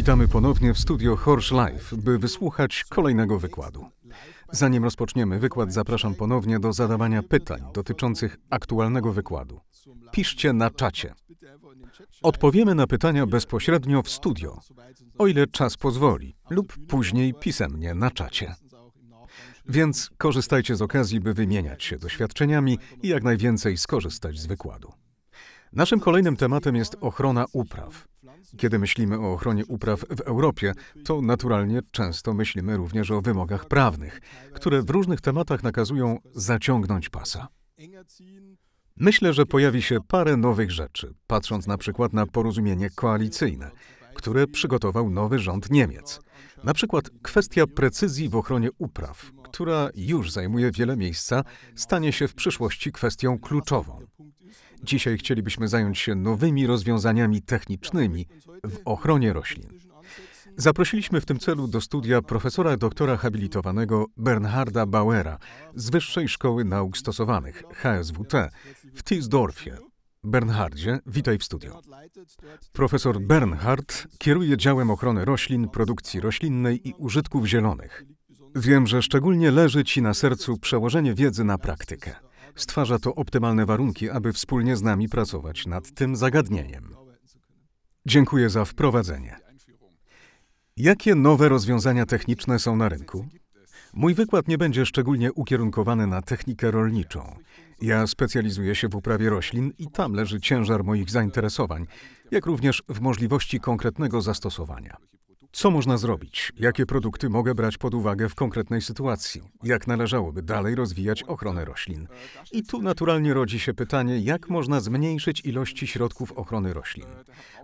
Witamy ponownie w studio Horse Live, by wysłuchać kolejnego wykładu. Zanim rozpoczniemy wykład, zapraszam ponownie do zadawania pytań dotyczących aktualnego wykładu. Piszcie na czacie. Odpowiemy na pytania bezpośrednio w studio, o ile czas pozwoli, lub później pisemnie na czacie. Więc korzystajcie z okazji, by wymieniać się doświadczeniami i jak najwięcej skorzystać z wykładu. Naszym kolejnym tematem jest ochrona upraw. Kiedy myślimy o ochronie upraw w Europie, to naturalnie często myślimy również o wymogach prawnych, które w różnych tematach nakazują zaciągnąć pasa. Myślę, że pojawi się parę nowych rzeczy, patrząc na przykład na porozumienie koalicyjne, które przygotował nowy rząd Niemiec. Na przykład kwestia precyzji w ochronie upraw, która już zajmuje wiele miejsca, stanie się w przyszłości kwestią kluczową. Dzisiaj chcielibyśmy zająć się nowymi rozwiązaniami technicznymi w ochronie roślin. Zaprosiliśmy w tym celu do studia profesora doktora habilitowanego Bernharda Bauera z Wyższej Szkoły Nauk Stosowanych HSWT w Tilsdorfie. Bernhardzie, witaj w studiu. Profesor Bernhard kieruje działem ochrony roślin, produkcji roślinnej i użytków zielonych. Wiem, że szczególnie leży Ci na sercu przełożenie wiedzy na praktykę. Stwarza to optymalne warunki, aby wspólnie z nami pracować nad tym zagadnieniem. Dziękuję za wprowadzenie. Jakie nowe rozwiązania techniczne są na rynku? Mój wykład nie będzie szczególnie ukierunkowany na technikę rolniczą. Ja specjalizuję się w uprawie roślin i tam leży ciężar moich zainteresowań, jak również w możliwości konkretnego zastosowania. Co można zrobić? Jakie produkty mogę brać pod uwagę w konkretnej sytuacji? Jak należałoby dalej rozwijać ochronę roślin? I tu naturalnie rodzi się pytanie, jak można zmniejszyć ilości środków ochrony roślin.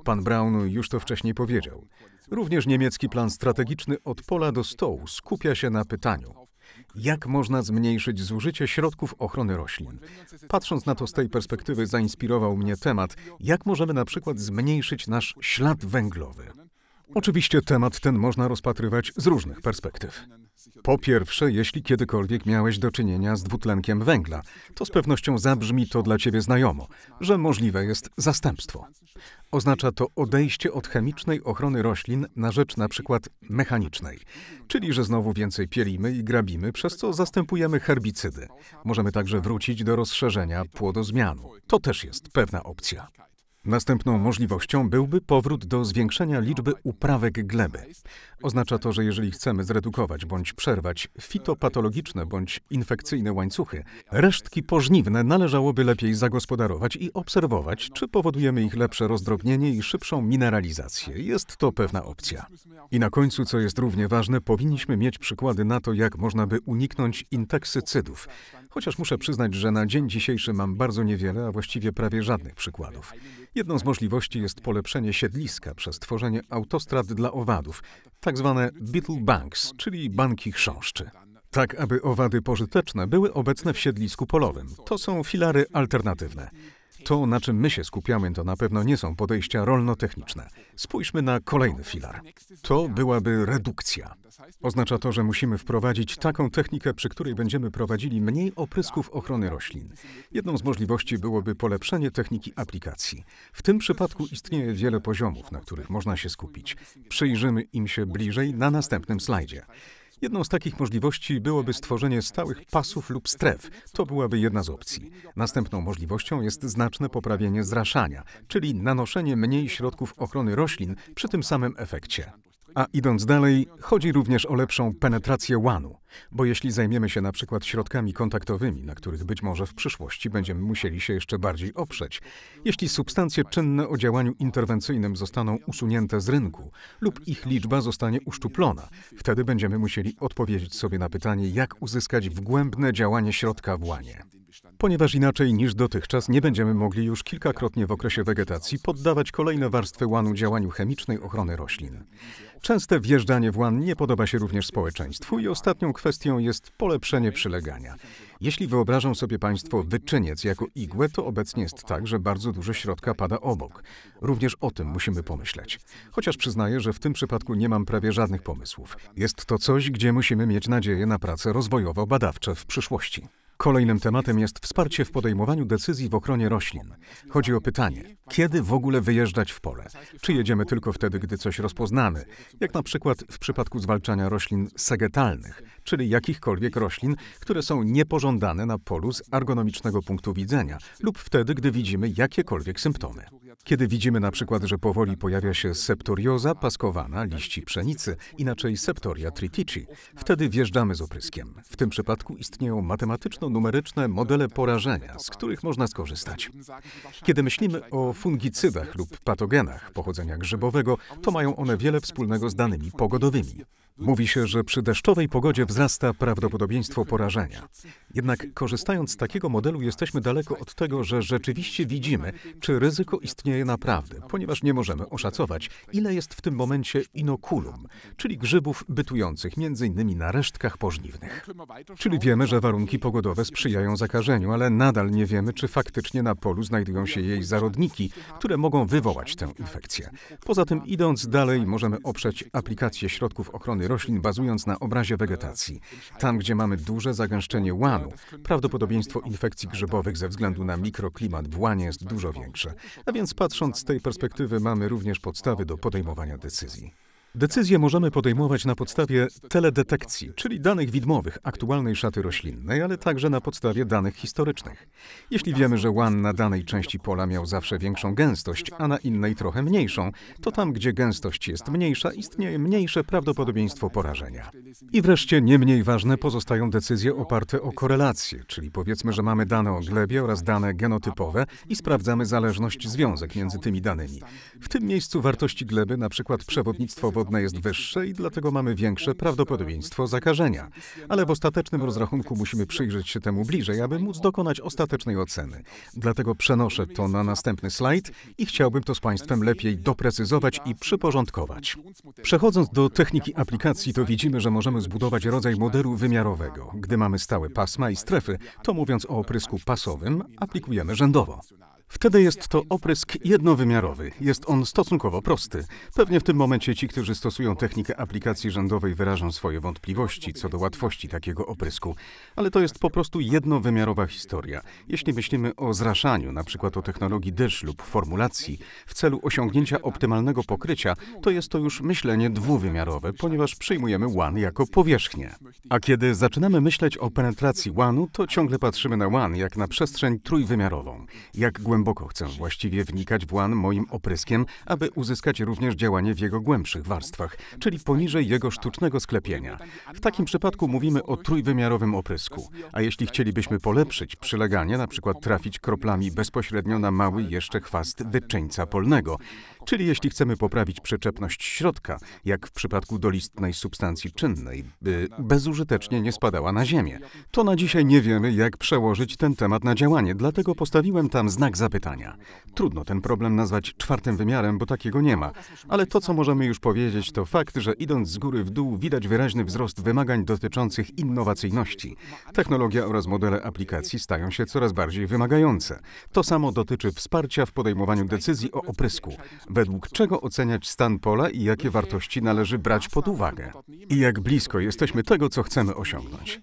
Pan Brown już to wcześniej powiedział. Również niemiecki plan strategiczny od pola do stołu skupia się na pytaniu, jak można zmniejszyć zużycie środków ochrony roślin. Patrząc na to z tej perspektywy, zainspirował mnie temat, jak możemy na przykład zmniejszyć nasz ślad węglowy. Oczywiście temat ten można rozpatrywać z różnych perspektyw. Po pierwsze, jeśli kiedykolwiek miałeś do czynienia z dwutlenkiem węgla, to z pewnością zabrzmi to dla ciebie znajomo, że możliwe jest zastępstwo. Oznacza to odejście od chemicznej ochrony roślin na rzecz na przykład mechanicznej, czyli że znowu więcej pielimy i grabimy, przez co zastępujemy herbicydy. Możemy także wrócić do rozszerzenia płodozmianu. To też jest pewna opcja. Następną możliwością byłby powrót do zwiększenia liczby uprawek gleby. Oznacza to, że jeżeli chcemy zredukować bądź przerwać fitopatologiczne bądź infekcyjne łańcuchy, resztki pożniwne należałoby lepiej zagospodarować i obserwować, czy powodujemy ich lepsze rozdrobnienie i szybszą mineralizację. Jest to pewna opcja. I na końcu, co jest równie ważne, powinniśmy mieć przykłady na to, jak można by uniknąć inteksycydów. Chociaż muszę przyznać, że na dzień dzisiejszy mam bardzo niewiele, a właściwie prawie żadnych przykładów. Jedną z możliwości jest polepszenie siedliska przez tworzenie autostrad dla owadów, tak zwane beetle banks, czyli banki chrząszczy. Tak, aby owady pożyteczne były obecne w siedlisku polowym. To są filary alternatywne. To, na czym my się skupiamy, to na pewno nie są podejścia rolno-techniczne. Spójrzmy na kolejny filar. To byłaby redukcja. Oznacza to, że musimy wprowadzić taką technikę, przy której będziemy prowadzili mniej oprysków ochrony roślin. Jedną z możliwości byłoby polepszenie techniki aplikacji. W tym przypadku istnieje wiele poziomów, na których można się skupić. Przyjrzymy im się bliżej na następnym slajdzie. Jedną z takich możliwości byłoby stworzenie stałych pasów lub stref. To byłaby jedna z opcji. Następną możliwością jest znaczne poprawienie zraszania, czyli nanoszenie mniej środków ochrony roślin przy tym samym efekcie. A idąc dalej, chodzi również o lepszą penetrację łanu, bo jeśli zajmiemy się na przykład środkami kontaktowymi, na których być może w przyszłości będziemy musieli się jeszcze bardziej oprzeć, jeśli substancje czynne o działaniu interwencyjnym zostaną usunięte z rynku lub ich liczba zostanie uszczuplona, wtedy będziemy musieli odpowiedzieć sobie na pytanie, jak uzyskać wgłębne działanie środka w łanie ponieważ inaczej niż dotychczas nie będziemy mogli już kilkakrotnie w okresie wegetacji poddawać kolejne warstwy łanu działaniu chemicznej ochrony roślin. Częste wjeżdżanie w łan nie podoba się również społeczeństwu i ostatnią kwestią jest polepszenie przylegania. Jeśli wyobrażą sobie Państwo wyczyniec jako igłę, to obecnie jest tak, że bardzo dużo środka pada obok. Również o tym musimy pomyśleć. Chociaż przyznaję, że w tym przypadku nie mam prawie żadnych pomysłów. Jest to coś, gdzie musimy mieć nadzieję na prace rozwojowo-badawcze w przyszłości. Kolejnym tematem jest wsparcie w podejmowaniu decyzji w ochronie roślin. Chodzi o pytanie, kiedy w ogóle wyjeżdżać w pole? Czy jedziemy tylko wtedy, gdy coś rozpoznamy, jak na przykład w przypadku zwalczania roślin sagetalnych, czyli jakichkolwiek roślin, które są niepożądane na polu z ergonomicznego punktu widzenia lub wtedy, gdy widzimy jakiekolwiek symptomy? Kiedy widzimy na przykład, że powoli pojawia się septorioza paskowana liści pszenicy, inaczej septoria tritici, wtedy wjeżdżamy z opryskiem. W tym przypadku istnieją matematyczno-numeryczne modele porażenia, z których można skorzystać. Kiedy myślimy o fungicydach lub patogenach pochodzenia grzybowego, to mają one wiele wspólnego z danymi pogodowymi. Mówi się, że przy deszczowej pogodzie wzrasta prawdopodobieństwo porażenia. Jednak korzystając z takiego modelu jesteśmy daleko od tego, że rzeczywiście widzimy, czy ryzyko istnieje naprawdę, ponieważ nie możemy oszacować, ile jest w tym momencie inokulum, czyli grzybów bytujących m.in. na resztkach pożniwnych. Czyli wiemy, że warunki pogodowe sprzyjają zakażeniu, ale nadal nie wiemy, czy faktycznie na polu znajdują się jej zarodniki, które mogą wywołać tę infekcję. Poza tym, idąc dalej, możemy oprzeć aplikację środków ochrony roślin bazując na obrazie wegetacji. Tam, gdzie mamy duże zagęszczenie łanu, prawdopodobieństwo infekcji grzybowych ze względu na mikroklimat w łanie jest dużo większe. A więc patrząc z tej perspektywy mamy również podstawy do podejmowania decyzji. Decyzje możemy podejmować na podstawie teledetekcji, czyli danych widmowych aktualnej szaty roślinnej, ale także na podstawie danych historycznych. Jeśli wiemy, że łan na danej części pola miał zawsze większą gęstość, a na innej trochę mniejszą, to tam, gdzie gęstość jest mniejsza, istnieje mniejsze prawdopodobieństwo porażenia. I wreszcie nie mniej ważne pozostają decyzje oparte o korelacje, czyli powiedzmy, że mamy dane o glebie oraz dane genotypowe i sprawdzamy zależność, związek między tymi danymi. W tym miejscu wartości gleby, na przykład przewodnictwo wody, wodne jest wyższe i dlatego mamy większe prawdopodobieństwo zakażenia. Ale w ostatecznym rozrachunku musimy przyjrzeć się temu bliżej, aby móc dokonać ostatecznej oceny. Dlatego przenoszę to na następny slajd i chciałbym to z Państwem lepiej doprecyzować i przyporządkować. Przechodząc do techniki aplikacji, to widzimy, że możemy zbudować rodzaj modelu wymiarowego. Gdy mamy stałe pasma i strefy, to mówiąc o oprysku pasowym, aplikujemy rzędowo. Wtedy jest to oprysk jednowymiarowy. Jest on stosunkowo prosty. Pewnie w tym momencie ci, którzy stosują technikę aplikacji rzędowej, wyrażą swoje wątpliwości co do łatwości takiego oprysku. Ale to jest po prostu jednowymiarowa historia. Jeśli myślimy o zraszaniu, na przykład o technologii dysz lub formulacji, w celu osiągnięcia optymalnego pokrycia, to jest to już myślenie dwuwymiarowe, ponieważ przyjmujemy łan jako powierzchnię. A kiedy zaczynamy myśleć o penetracji łanu, to ciągle patrzymy na łan jak na przestrzeń trójwymiarową. Jak głęboko głęboko chcę właściwie wnikać w łan moim opryskiem, aby uzyskać również działanie w jego głębszych warstwach, czyli poniżej jego sztucznego sklepienia. W takim przypadku mówimy o trójwymiarowym oprysku, a jeśli chcielibyśmy polepszyć przyleganie, na przykład trafić kroplami bezpośrednio na mały jeszcze chwast wyczyńca polnego, Czyli jeśli chcemy poprawić przyczepność środka, jak w przypadku dolistnej substancji czynnej, by bezużytecznie nie spadała na ziemię, to na dzisiaj nie wiemy, jak przełożyć ten temat na działanie, dlatego postawiłem tam znak zapytania. Trudno ten problem nazwać czwartym wymiarem, bo takiego nie ma, ale to, co możemy już powiedzieć, to fakt, że idąc z góry w dół, widać wyraźny wzrost wymagań dotyczących innowacyjności. Technologia oraz modele aplikacji stają się coraz bardziej wymagające. To samo dotyczy wsparcia w podejmowaniu decyzji o oprysku według czego oceniać stan pola i jakie wartości należy brać pod uwagę i jak blisko jesteśmy tego, co chcemy osiągnąć.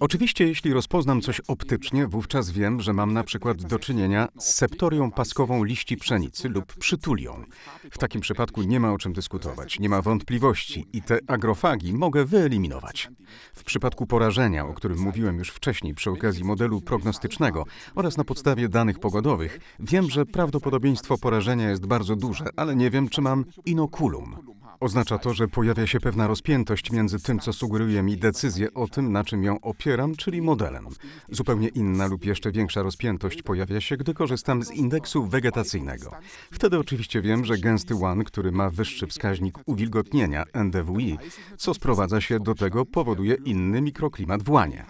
Oczywiście, jeśli rozpoznam coś optycznie, wówczas wiem, że mam na przykład do czynienia z septorią paskową liści pszenicy lub przytulią. W takim przypadku nie ma o czym dyskutować, nie ma wątpliwości i te agrofagi mogę wyeliminować. W przypadku porażenia, o którym mówiłem już wcześniej przy okazji modelu prognostycznego oraz na podstawie danych pogodowych, wiem, że prawdopodobieństwo porażenia jest bardzo duże, ale nie wiem, czy mam inokulum. Oznacza to, że pojawia się pewna rozpiętość między tym, co sugeruje mi decyzję o tym, na czym ją opieram, czyli modelem. Zupełnie inna lub jeszcze większa rozpiętość pojawia się, gdy korzystam z indeksu wegetacyjnego. Wtedy oczywiście wiem, że gęsty łan, który ma wyższy wskaźnik uwilgotnienia NDWI, co sprowadza się do tego, powoduje inny mikroklimat w łanie.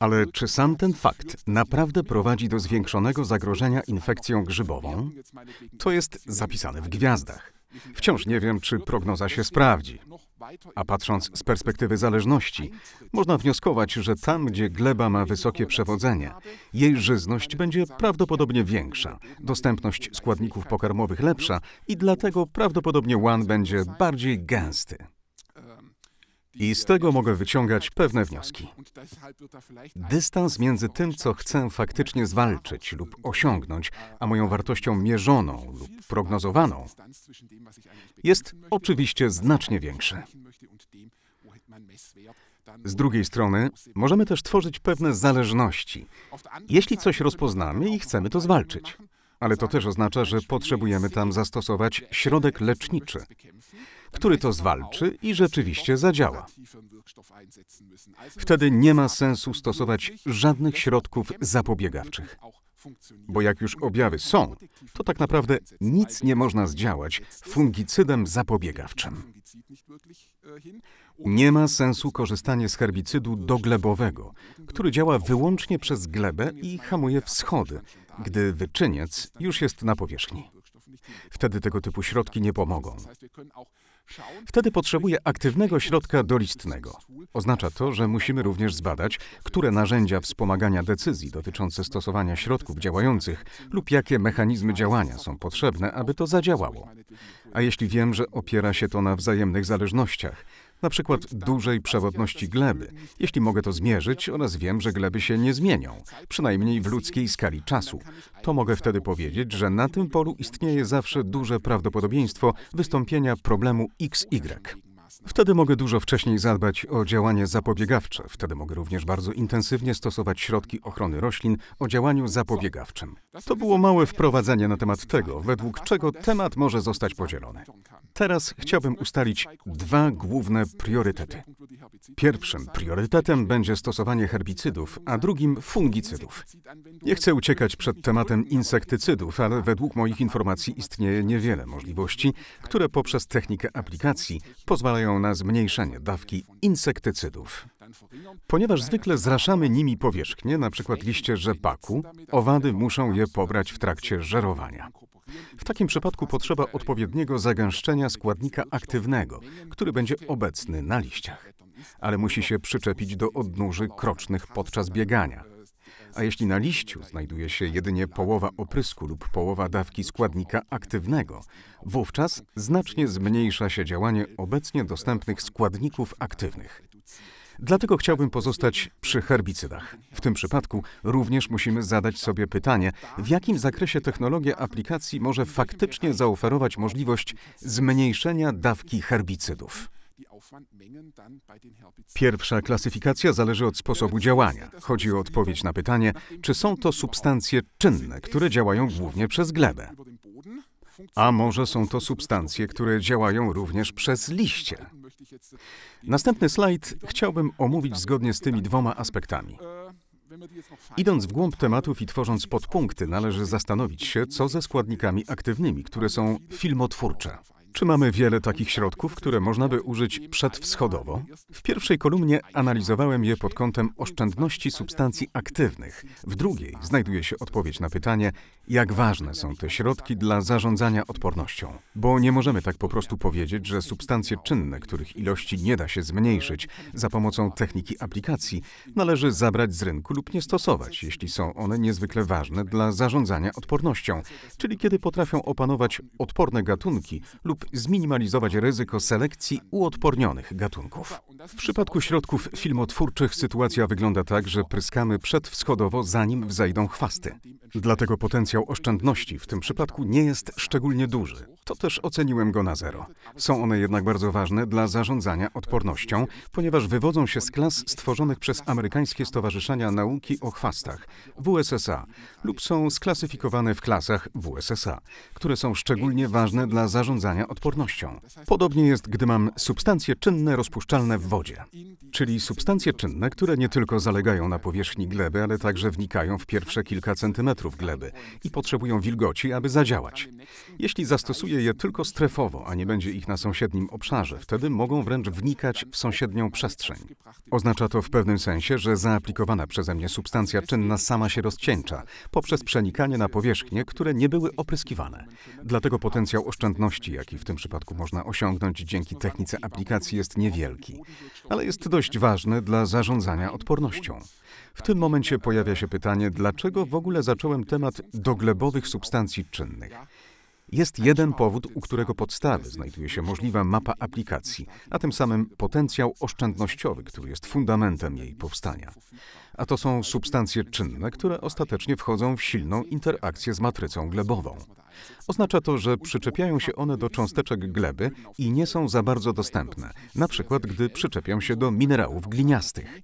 Ale czy sam ten fakt naprawdę prowadzi do zwiększonego zagrożenia infekcją grzybową? To jest zapisane w gwiazdach. Wciąż nie wiem, czy prognoza się sprawdzi. A patrząc z perspektywy zależności, można wnioskować, że tam, gdzie gleba ma wysokie przewodzenie, jej żyzność będzie prawdopodobnie większa, dostępność składników pokarmowych lepsza i dlatego prawdopodobnie łan będzie bardziej gęsty. I z tego mogę wyciągać pewne wnioski. Dystans między tym, co chcę faktycznie zwalczyć lub osiągnąć, a moją wartością mierzoną lub prognozowaną, jest oczywiście znacznie większy. Z drugiej strony, możemy też tworzyć pewne zależności, jeśli coś rozpoznamy i chcemy to zwalczyć. Ale to też oznacza, że potrzebujemy tam zastosować środek leczniczy który to zwalczy i rzeczywiście zadziała. Wtedy nie ma sensu stosować żadnych środków zapobiegawczych. Bo jak już objawy są, to tak naprawdę nic nie można zdziałać fungicydem zapobiegawczym. Nie ma sensu korzystanie z herbicydu doglebowego, który działa wyłącznie przez glebę i hamuje wschody, gdy wyczyniec już jest na powierzchni. Wtedy tego typu środki nie pomogą. Wtedy potrzebuje aktywnego środka dolistnego. Oznacza to, że musimy również zbadać, które narzędzia wspomagania decyzji dotyczące stosowania środków działających lub jakie mechanizmy działania są potrzebne, aby to zadziałało. A jeśli wiem, że opiera się to na wzajemnych zależnościach, na przykład dużej przewodności gleby, jeśli mogę to zmierzyć oraz wiem, że gleby się nie zmienią, przynajmniej w ludzkiej skali czasu. To mogę wtedy powiedzieć, że na tym polu istnieje zawsze duże prawdopodobieństwo wystąpienia problemu XY. Wtedy mogę dużo wcześniej zadbać o działanie zapobiegawcze. Wtedy mogę również bardzo intensywnie stosować środki ochrony roślin o działaniu zapobiegawczym. To było małe wprowadzenie na temat tego, według czego temat może zostać podzielony. Teraz chciałbym ustalić dwa główne priorytety. Pierwszym priorytetem będzie stosowanie herbicydów, a drugim fungicydów. Nie chcę uciekać przed tematem insektycydów, ale według moich informacji istnieje niewiele możliwości, które poprzez technikę aplikacji pozwalają na zmniejszenie dawki insektycydów. Ponieważ zwykle zraszamy nimi powierzchnię, np. liście rzepaku, owady muszą je pobrać w trakcie żerowania. W takim przypadku potrzeba odpowiedniego zagęszczenia składnika aktywnego, który będzie obecny na liściach. Ale musi się przyczepić do odnóży krocznych podczas biegania, a jeśli na liściu znajduje się jedynie połowa oprysku lub połowa dawki składnika aktywnego, wówczas znacznie zmniejsza się działanie obecnie dostępnych składników aktywnych. Dlatego chciałbym pozostać przy herbicydach. W tym przypadku również musimy zadać sobie pytanie, w jakim zakresie technologia aplikacji może faktycznie zaoferować możliwość zmniejszenia dawki herbicydów. Pierwsza klasyfikacja zależy od sposobu działania. Chodzi o odpowiedź na pytanie, czy są to substancje czynne, które działają głównie przez glebę. A może są to substancje, które działają również przez liście. Następny slajd chciałbym omówić zgodnie z tymi dwoma aspektami. Idąc w głąb tematów i tworząc podpunkty, należy zastanowić się, co ze składnikami aktywnymi, które są filmotwórcze. Czy mamy wiele takich środków, które można by użyć przedwschodowo? W pierwszej kolumnie analizowałem je pod kątem oszczędności substancji aktywnych. W drugiej znajduje się odpowiedź na pytanie, jak ważne są te środki dla zarządzania odpornością. Bo nie możemy tak po prostu powiedzieć, że substancje czynne, których ilości nie da się zmniejszyć za pomocą techniki aplikacji, należy zabrać z rynku lub nie stosować, jeśli są one niezwykle ważne dla zarządzania odpornością, czyli kiedy potrafią opanować odporne gatunki lub zminimalizować ryzyko selekcji uodpornionych gatunków. W przypadku środków filmotwórczych sytuacja wygląda tak, że pryskamy przedwschodowo, zanim wzejdą chwasty. Dlatego potencjał oszczędności w tym przypadku nie jest szczególnie duży to też oceniłem go na zero. Są one jednak bardzo ważne dla zarządzania odpornością, ponieważ wywodzą się z klas stworzonych przez amerykańskie stowarzyszenia nauki o chwastach WSSA lub są sklasyfikowane w klasach WSSA, które są szczególnie ważne dla zarządzania odpornością. Podobnie jest, gdy mam substancje czynne rozpuszczalne w wodzie, czyli substancje czynne, które nie tylko zalegają na powierzchni gleby, ale także wnikają w pierwsze kilka centymetrów gleby i potrzebują wilgoci, aby zadziałać. Jeśli zastosuję zaatakuje je tylko strefowo, a nie będzie ich na sąsiednim obszarze, wtedy mogą wręcz wnikać w sąsiednią przestrzeń. Oznacza to w pewnym sensie, że zaaplikowana przeze mnie substancja czynna sama się rozcieńcza poprzez przenikanie na powierzchnie, które nie były opryskiwane. Dlatego potencjał oszczędności, jaki w tym przypadku można osiągnąć dzięki technice aplikacji, jest niewielki, ale jest dość ważny dla zarządzania odpornością. W tym momencie pojawia się pytanie, dlaczego w ogóle zacząłem temat doglebowych substancji czynnych. Jest jeden powód, u którego podstawy znajduje się możliwa mapa aplikacji, a tym samym potencjał oszczędnościowy, który jest fundamentem jej powstania. A to są substancje czynne, które ostatecznie wchodzą w silną interakcję z matrycą glebową. Oznacza to, że przyczepiają się one do cząsteczek gleby i nie są za bardzo dostępne, na przykład gdy przyczepią się do minerałów gliniastych.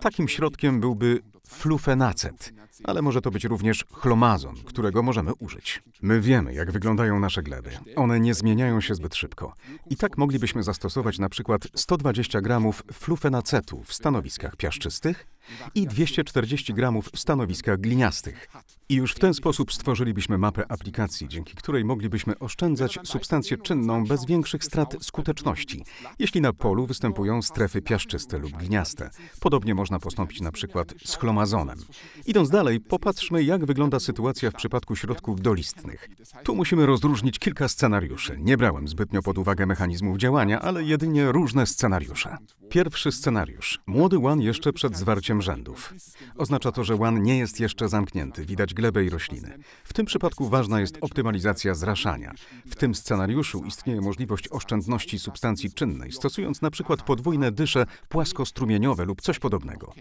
Takim środkiem byłby flufenacet, ale może to być również chlomazon, którego możemy użyć. My wiemy, jak wyglądają nasze gleby. One nie zmieniają się zbyt szybko. I tak moglibyśmy zastosować na przykład 120 gramów flufenacetu w stanowiskach piaszczystych i 240 gramów w stanowiskach gliniastych. I już w ten sposób stworzylibyśmy mapę aplikacji, dzięki której moglibyśmy oszczędzać substancję czynną bez większych strat skuteczności, jeśli na polu występują strefy piaszczyste lub gliniaste. Podobnie można postąpić na przykład z chlomazonem Amazonem. Idąc dalej, popatrzmy, jak wygląda sytuacja w przypadku środków dolistnych. Tu musimy rozróżnić kilka scenariuszy. Nie brałem zbytnio pod uwagę mechanizmów działania, ale jedynie różne scenariusze. Pierwszy scenariusz. Młody łan jeszcze przed zwarciem rzędów. Oznacza to, że łan nie jest jeszcze zamknięty, widać glebę i rośliny. W tym przypadku ważna jest optymalizacja zraszania. W tym scenariuszu istnieje możliwość oszczędności substancji czynnej, stosując na przykład podwójne dysze płaskostrumieniowe lub coś podobnego.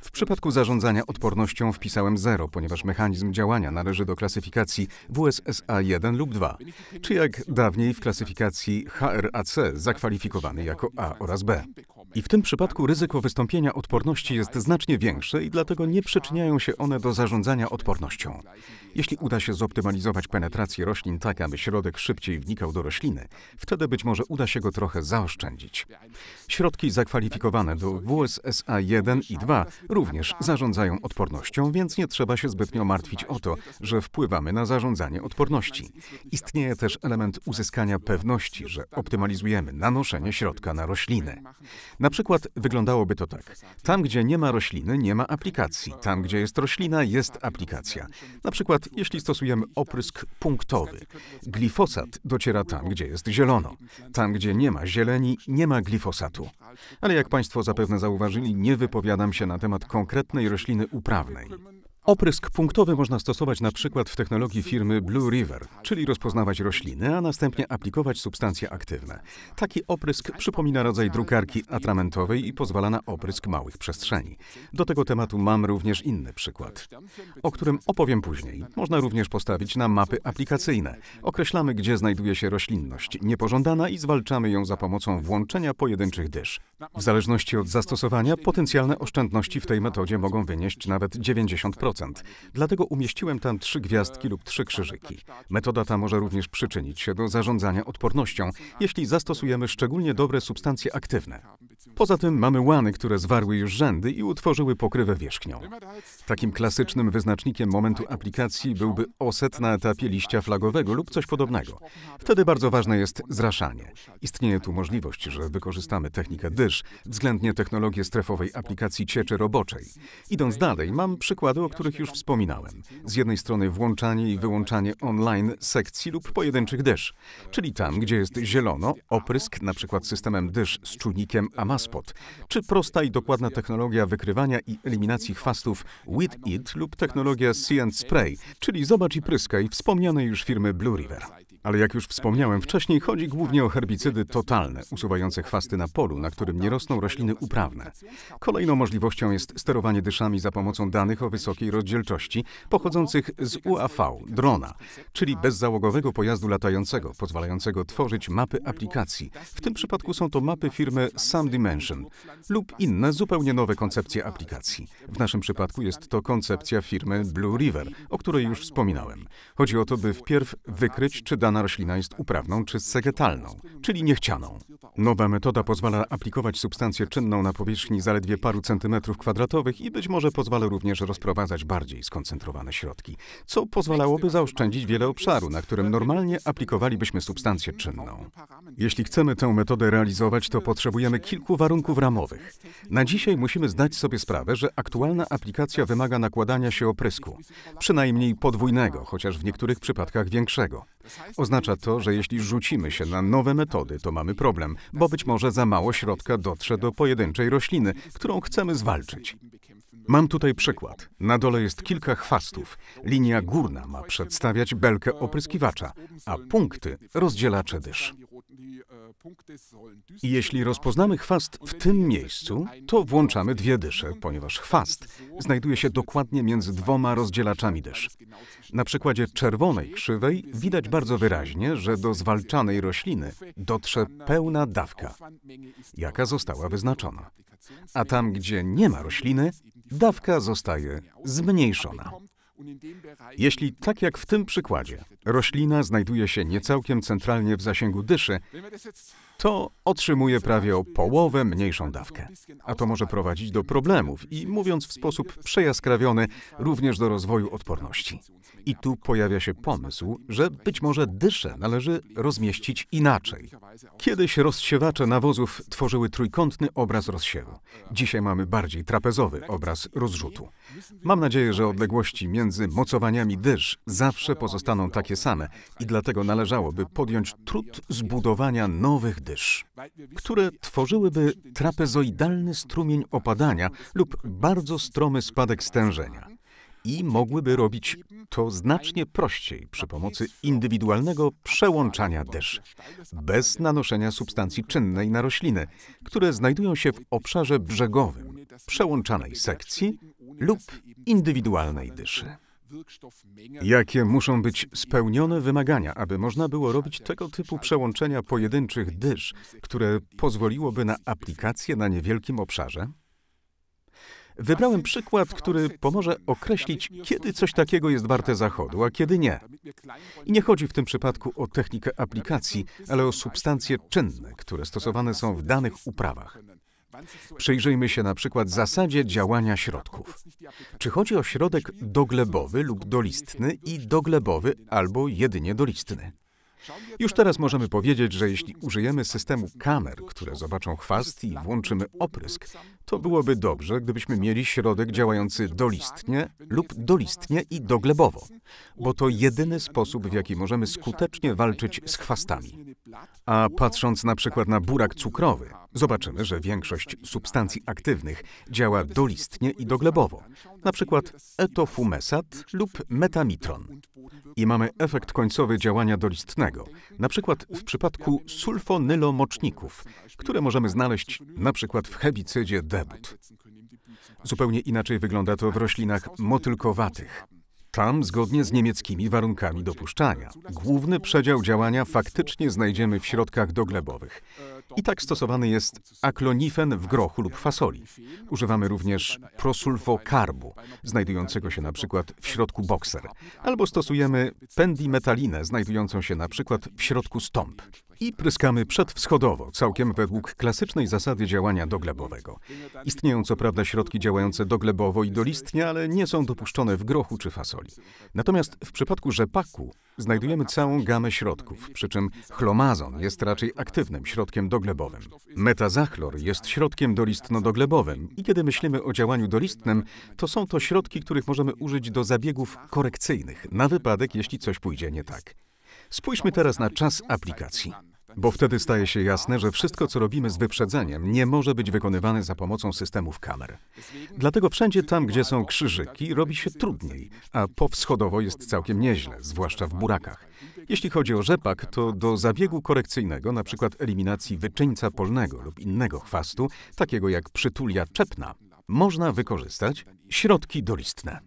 W przypadku zarządzania zarządzania odpornością wpisałem 0, ponieważ mechanizm działania należy do klasyfikacji WSSA 1 lub 2, czy jak dawniej w klasyfikacji HRAC zakwalifikowany jako A oraz B. I w tym przypadku ryzyko wystąpienia odporności jest znacznie większe i dlatego nie przyczyniają się one do zarządzania odpornością. Jeśli uda się zoptymalizować penetrację roślin tak, aby środek szybciej wnikał do rośliny, wtedy być może uda się go trochę zaoszczędzić. Środki zakwalifikowane do WSSA 1 i 2 również zarządzają odpornością, więc nie trzeba się zbytnio martwić o to, że wpływamy na zarządzanie odporności. Istnieje też element uzyskania pewności, że optymalizujemy nanoszenie środka na rośliny. Na przykład wyglądałoby to tak. Tam, gdzie nie ma rośliny, nie ma aplikacji. Tam, gdzie jest roślina, jest aplikacja. Na przykład, jeśli stosujemy oprysk punktowy. Glifosat dociera tam, gdzie jest zielono. Tam, gdzie nie ma zieleni, nie ma glifosatu. Ale jak Państwo zapewne zauważyli, nie wypowiadam się na temat konkretnej rośliny uprawnej. Oprysk punktowy można stosować na przykład w technologii firmy Blue River, czyli rozpoznawać rośliny, a następnie aplikować substancje aktywne. Taki oprysk przypomina rodzaj drukarki atramentowej i pozwala na oprysk małych przestrzeni. Do tego tematu mam również inny przykład, o którym opowiem później. Można również postawić na mapy aplikacyjne. Określamy, gdzie znajduje się roślinność niepożądana i zwalczamy ją za pomocą włączenia pojedynczych dysz. W zależności od zastosowania potencjalne oszczędności w tej metodzie mogą wynieść nawet 90%. 100%. Dlatego umieściłem tam trzy gwiazdki lub trzy krzyżyki. Metoda ta może również przyczynić się do zarządzania odpornością, jeśli zastosujemy szczególnie dobre substancje aktywne. Poza tym mamy łany, które zwarły już rzędy i utworzyły pokrywę wierzchnią. Takim klasycznym wyznacznikiem momentu aplikacji byłby oset na etapie liścia flagowego lub coś podobnego. Wtedy bardzo ważne jest zraszanie. Istnieje tu możliwość, że wykorzystamy technikę dysz względnie technologię strefowej aplikacji cieczy roboczej. Idąc dalej, mam przykłady, o których których już wspominałem. Z jednej strony włączanie i wyłączanie online sekcji lub pojedynczych dysz, czyli tam, gdzie jest zielono, oprysk na przykład systemem dysz z czujnikiem Amaspot, czy prosta i dokładna technologia wykrywania i eliminacji chwastów With It lub technologia See Spray, czyli zobacz i pryskaj wspomnianej już firmy Blue River. Ale jak już wspomniałem wcześniej, chodzi głównie o herbicydy totalne, usuwające chwasty na polu, na którym nie rosną rośliny uprawne. Kolejną możliwością jest sterowanie dyszami za pomocą danych o wysokiej rozdzielczości pochodzących z UAV, drona, czyli bezzałogowego pojazdu latającego, pozwalającego tworzyć mapy aplikacji. W tym przypadku są to mapy firmy Sam Dimension lub inne zupełnie nowe koncepcje aplikacji. W naszym przypadku jest to koncepcja firmy Blue River, o której już wspominałem. Chodzi o to, by wpierw wykryć, czy dane dana roślina jest uprawną czy segetalną, czyli niechcianą. Nowa metoda pozwala aplikować substancję czynną na powierzchni zaledwie paru centymetrów kwadratowych i być może pozwala również rozprowadzać bardziej skoncentrowane środki, co pozwalałoby zaoszczędzić wiele obszaru, na którym normalnie aplikowalibyśmy substancję czynną. Jeśli chcemy tę metodę realizować, to potrzebujemy kilku warunków ramowych. Na dzisiaj musimy zdać sobie sprawę, że aktualna aplikacja wymaga nakładania się oprysku, przynajmniej podwójnego, chociaż w niektórych przypadkach większego. Oznacza to, że jeśli rzucimy się na nowe metody, to mamy problem, bo być może za mało środka dotrze do pojedynczej rośliny, którą chcemy zwalczyć. Mam tutaj przykład. Na dole jest kilka chwastów. Linia górna ma przedstawiać belkę opryskiwacza, a punkty rozdzielacze dysz. Jeśli rozpoznamy chwast w tym miejscu, to włączamy dwie dysze, ponieważ chwast znajduje się dokładnie między dwoma rozdzielaczami dysz. Na przykładzie czerwonej krzywej widać bardzo wyraźnie, że do zwalczanej rośliny dotrze pełna dawka, jaka została wyznaczona. A tam, gdzie nie ma rośliny, dawka zostaje zmniejszona. Jeśli tak jak w tym przykładzie, roślina znajduje się niecałkiem centralnie w zasięgu dyszy, to otrzymuje prawie o połowę mniejszą dawkę. A to może prowadzić do problemów i, mówiąc w sposób przejaskrawiony, również do rozwoju odporności. I tu pojawia się pomysł, że być może dysze należy rozmieścić inaczej. Kiedyś rozsiewacze nawozów tworzyły trójkątny obraz rozsiewu. Dzisiaj mamy bardziej trapezowy obraz rozrzutu. Mam nadzieję, że odległości między mocowaniami dysz zawsze pozostaną takie same i dlatego należałoby podjąć trud zbudowania nowych dysz które tworzyłyby trapezoidalny strumień opadania lub bardzo stromy spadek stężenia i mogłyby robić to znacznie prościej przy pomocy indywidualnego przełączania dysz, bez nanoszenia substancji czynnej na rośliny, które znajdują się w obszarze brzegowym, przełączanej sekcji lub indywidualnej dyszy. Jakie muszą być spełnione wymagania, aby można było robić tego typu przełączenia pojedynczych dysz, które pozwoliłoby na aplikację na niewielkim obszarze? Wybrałem przykład, który pomoże określić, kiedy coś takiego jest warte zachodu, a kiedy nie. I nie chodzi w tym przypadku o technikę aplikacji, ale o substancje czynne, które stosowane są w danych uprawach. Przyjrzyjmy się na przykład zasadzie działania środków. Czy chodzi o środek doglebowy lub dolistny i doglebowy albo jedynie dolistny? Już teraz możemy powiedzieć, że jeśli użyjemy systemu kamer, które zobaczą chwast i włączymy oprysk, to byłoby dobrze, gdybyśmy mieli środek działający dolistnie lub dolistnie i doglebowo, bo to jedyny sposób, w jaki możemy skutecznie walczyć z chwastami. A patrząc na przykład na burak cukrowy, Zobaczymy, że większość substancji aktywnych działa dolistnie i doglebowo, np. etofumesat lub metamitron. I mamy efekt końcowy działania dolistnego, np. w przypadku sulfonylomoczników, które możemy znaleźć np. w hebicydzie debut. Zupełnie inaczej wygląda to w roślinach motylkowatych. Tam, zgodnie z niemieckimi warunkami dopuszczania, główny przedział działania faktycznie znajdziemy w środkach doglebowych. I tak stosowany jest aklonifen w grochu lub fasoli. Używamy również prosulfokarbu, znajdującego się na przykład w środku bokser, albo stosujemy pendimetalinę, znajdującą się na przykład w środku stąp i pryskamy przedwschodowo, całkiem według klasycznej zasady działania doglebowego. Istnieją co prawda środki działające doglebowo i dolistnie, ale nie są dopuszczone w grochu czy fasoli. Natomiast w przypadku rzepaku znajdujemy całą gamę środków, przy czym chlomazon jest raczej aktywnym środkiem doglebowym. Metazachlor jest środkiem dolistno-doglebowym i kiedy myślimy o działaniu dolistnym, to są to środki, których możemy użyć do zabiegów korekcyjnych, na wypadek, jeśli coś pójdzie nie tak. Spójrzmy teraz na czas aplikacji. Bo wtedy staje się jasne, że wszystko, co robimy z wyprzedzeniem, nie może być wykonywane za pomocą systemów kamer. Dlatego wszędzie tam, gdzie są krzyżyki, robi się trudniej, a powschodowo jest całkiem nieźle, zwłaszcza w burakach. Jeśli chodzi o rzepak, to do zabiegu korekcyjnego, np. eliminacji wyczyńca polnego lub innego chwastu, takiego jak przytulia czepna, można wykorzystać środki dolistne.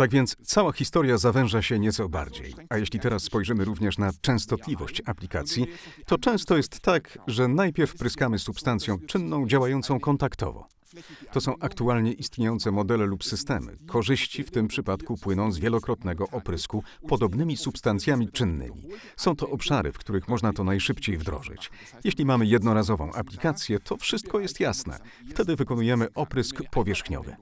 Tak więc cała historia zawęża się nieco bardziej. A jeśli teraz spojrzymy również na częstotliwość aplikacji, to często jest tak, że najpierw pryskamy substancją czynną działającą kontaktowo. To są aktualnie istniejące modele lub systemy. Korzyści w tym przypadku płyną z wielokrotnego oprysku podobnymi substancjami czynnymi. Są to obszary, w których można to najszybciej wdrożyć. Jeśli mamy jednorazową aplikację, to wszystko jest jasne. Wtedy wykonujemy oprysk powierzchniowy.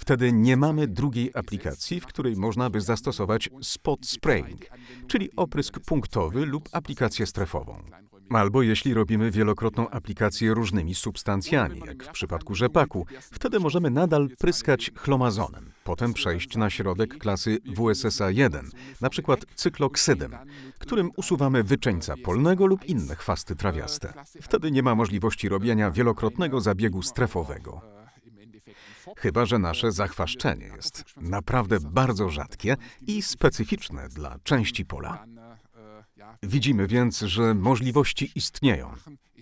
Wtedy nie mamy drugiej aplikacji, w której można by zastosować spot spraying, czyli oprysk punktowy lub aplikację strefową. Albo jeśli robimy wielokrotną aplikację różnymi substancjami, jak w przypadku rzepaku, wtedy możemy nadal pryskać chlomazonem, potem przejść na środek klasy WSSA1, na przykład cykloksydem, którym usuwamy wyczeńca polnego lub inne chwasty trawiaste. Wtedy nie ma możliwości robienia wielokrotnego zabiegu strefowego chyba że nasze zachwaszczenie jest naprawdę bardzo rzadkie i specyficzne dla części pola. Widzimy więc, że możliwości istnieją.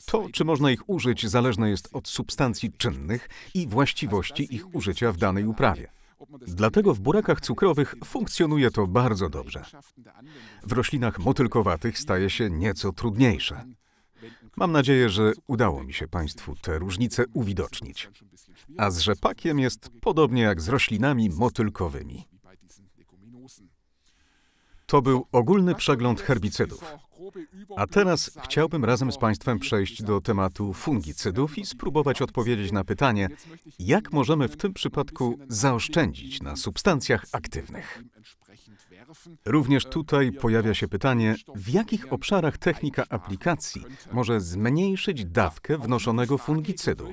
To, czy można ich użyć, zależne jest od substancji czynnych i właściwości ich użycia w danej uprawie. Dlatego w burakach cukrowych funkcjonuje to bardzo dobrze. W roślinach motylkowatych staje się nieco trudniejsze. Mam nadzieję, że udało mi się Państwu te różnice uwidocznić. A z rzepakiem jest podobnie jak z roślinami motylkowymi. To był ogólny przegląd herbicydów. A teraz chciałbym razem z Państwem przejść do tematu fungicydów i spróbować odpowiedzieć na pytanie, jak możemy w tym przypadku zaoszczędzić na substancjach aktywnych. Również tutaj pojawia się pytanie, w jakich obszarach technika aplikacji może zmniejszyć dawkę wnoszonego fungicydu?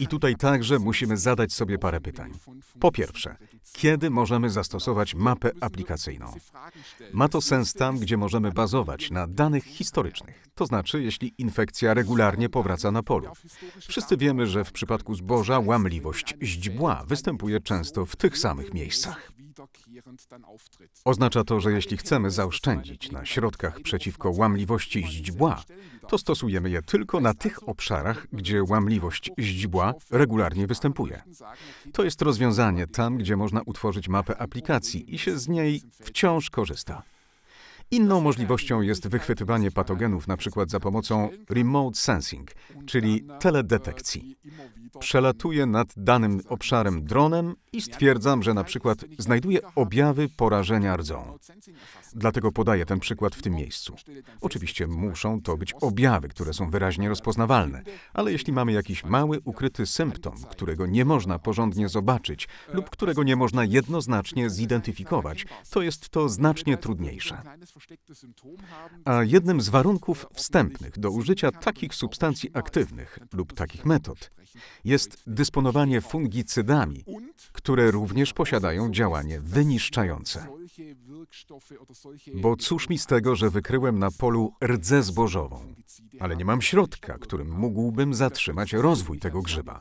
I tutaj także musimy zadać sobie parę pytań. Po pierwsze, kiedy możemy zastosować mapę aplikacyjną? Ma to sens tam, gdzie możemy bazować na danych historycznych, to znaczy jeśli infekcja regularnie powraca na polu. Wszyscy wiemy, że w przypadku zboża łamliwość źdźbła występuje często w tych samych miejscach. Oznacza to, że jeśli chcemy zaoszczędzić na środkach przeciwko łamliwości źdźbła, to stosujemy je tylko na tych obszarach, gdzie łamliwość źdźbła regularnie występuje. To jest rozwiązanie tam, gdzie można utworzyć mapę aplikacji i się z niej wciąż korzysta. Inną możliwością jest wychwytywanie patogenów np. za pomocą remote sensing, czyli teledetekcji. Przelatuję nad danym obszarem dronem i stwierdzam, że np. znajduję objawy porażenia rdzą. Dlatego podaję ten przykład w tym miejscu. Oczywiście muszą to być objawy, które są wyraźnie rozpoznawalne, ale jeśli mamy jakiś mały, ukryty symptom, którego nie można porządnie zobaczyć lub którego nie można jednoznacznie zidentyfikować, to jest to znacznie trudniejsze. A jednym z warunków wstępnych do użycia takich substancji aktywnych lub takich metod jest dysponowanie fungicydami, które również posiadają działanie wyniszczające. Bo cóż mi z tego, że wykryłem na polu rdzę zbożową, ale nie mam środka, którym mógłbym zatrzymać rozwój tego grzyba.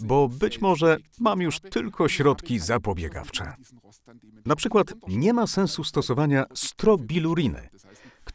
Bo być może mam już tylko środki zapobiegawcze. Na przykład nie ma sensu stosowania strobiluriny,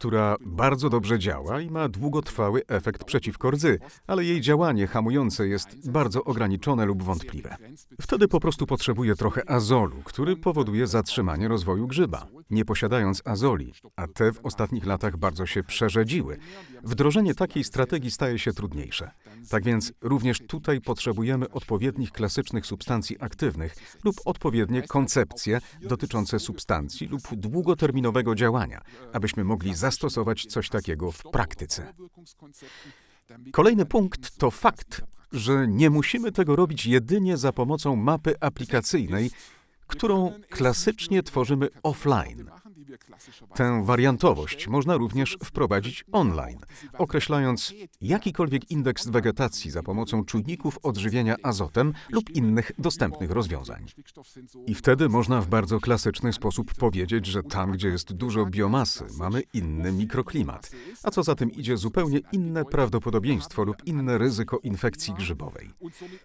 która bardzo dobrze działa i ma długotrwały efekt przeciwko rdzy, ale jej działanie hamujące jest bardzo ograniczone lub wątpliwe. Wtedy po prostu potrzebuje trochę azolu, który powoduje zatrzymanie rozwoju grzyba. Nie posiadając azoli, a te w ostatnich latach bardzo się przerzedziły, wdrożenie takiej strategii staje się trudniejsze. Tak więc również tutaj potrzebujemy odpowiednich klasycznych substancji aktywnych lub odpowiednie koncepcje dotyczące substancji lub długoterminowego działania, abyśmy mogli zastosować zastosować coś takiego w praktyce. Kolejny punkt to fakt, że nie musimy tego robić jedynie za pomocą mapy aplikacyjnej, którą klasycznie tworzymy offline. Tę wariantowość można również wprowadzić online, określając jakikolwiek indeks wegetacji za pomocą czujników odżywienia azotem lub innych dostępnych rozwiązań. I wtedy można w bardzo klasyczny sposób powiedzieć, że tam, gdzie jest dużo biomasy, mamy inny mikroklimat, a co za tym idzie zupełnie inne prawdopodobieństwo lub inne ryzyko infekcji grzybowej.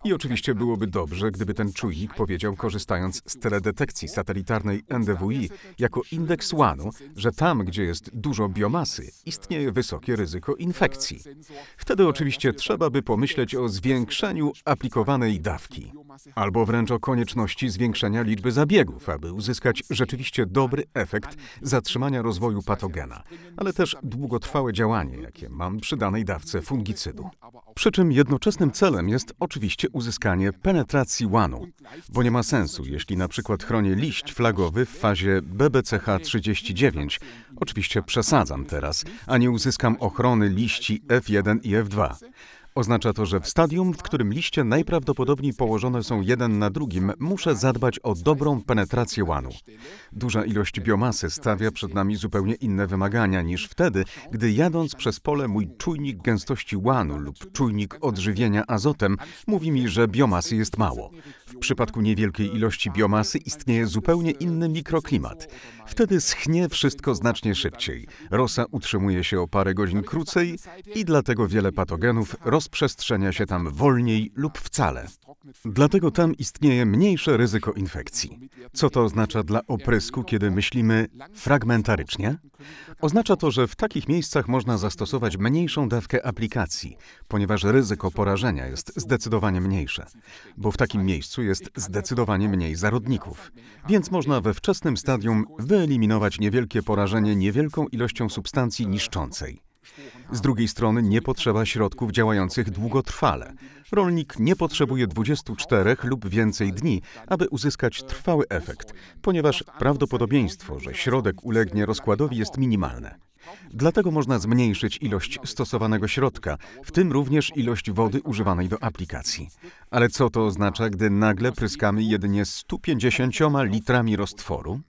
I oczywiście byłoby dobrze, gdyby ten czujnik powiedział, korzystając z teledetekcji satelitarnej NDWI, jako indeks że tam, gdzie jest dużo biomasy, istnieje wysokie ryzyko infekcji. Wtedy oczywiście trzeba by pomyśleć o zwiększeniu aplikowanej dawki albo wręcz o konieczności zwiększenia liczby zabiegów, aby uzyskać rzeczywiście dobry efekt zatrzymania rozwoju patogena, ale też długotrwałe działanie, jakie mam przy danej dawce fungicydu. Przy czym jednoczesnym celem jest oczywiście uzyskanie penetracji łanu, bo nie ma sensu, jeśli na przykład chronię liść flagowy w fazie BBCH 39, oczywiście przesadzam teraz, a nie uzyskam ochrony liści F1 i F2. Oznacza to, że w stadium, w którym liście najprawdopodobniej położone są jeden na drugim, muszę zadbać o dobrą penetrację łanu. Duża ilość biomasy stawia przed nami zupełnie inne wymagania niż wtedy, gdy jadąc przez pole mój czujnik gęstości łanu lub czujnik odżywienia azotem mówi mi, że biomasy jest mało. W przypadku niewielkiej ilości biomasy istnieje zupełnie inny mikroklimat. Wtedy schnie wszystko znacznie szybciej. Rosa utrzymuje się o parę godzin krócej i dlatego wiele patogenów rozprzestrzenia się tam wolniej lub wcale. Dlatego tam istnieje mniejsze ryzyko infekcji. Co to oznacza dla oprysku, kiedy myślimy fragmentarycznie? Oznacza to, że w takich miejscach można zastosować mniejszą dawkę aplikacji, ponieważ ryzyko porażenia jest zdecydowanie mniejsze, bo w takim miejscu jest zdecydowanie mniej zarodników. Więc można we wczesnym stadium wyeliminować niewielkie porażenie niewielką ilością substancji niszczącej. Z drugiej strony nie potrzeba środków działających długotrwale. Rolnik nie potrzebuje 24 lub więcej dni, aby uzyskać trwały efekt, ponieważ prawdopodobieństwo, że środek ulegnie rozkładowi jest minimalne. Dlatego można zmniejszyć ilość stosowanego środka, w tym również ilość wody używanej do aplikacji. Ale co to oznacza, gdy nagle pryskamy jedynie 150 litrami roztworu?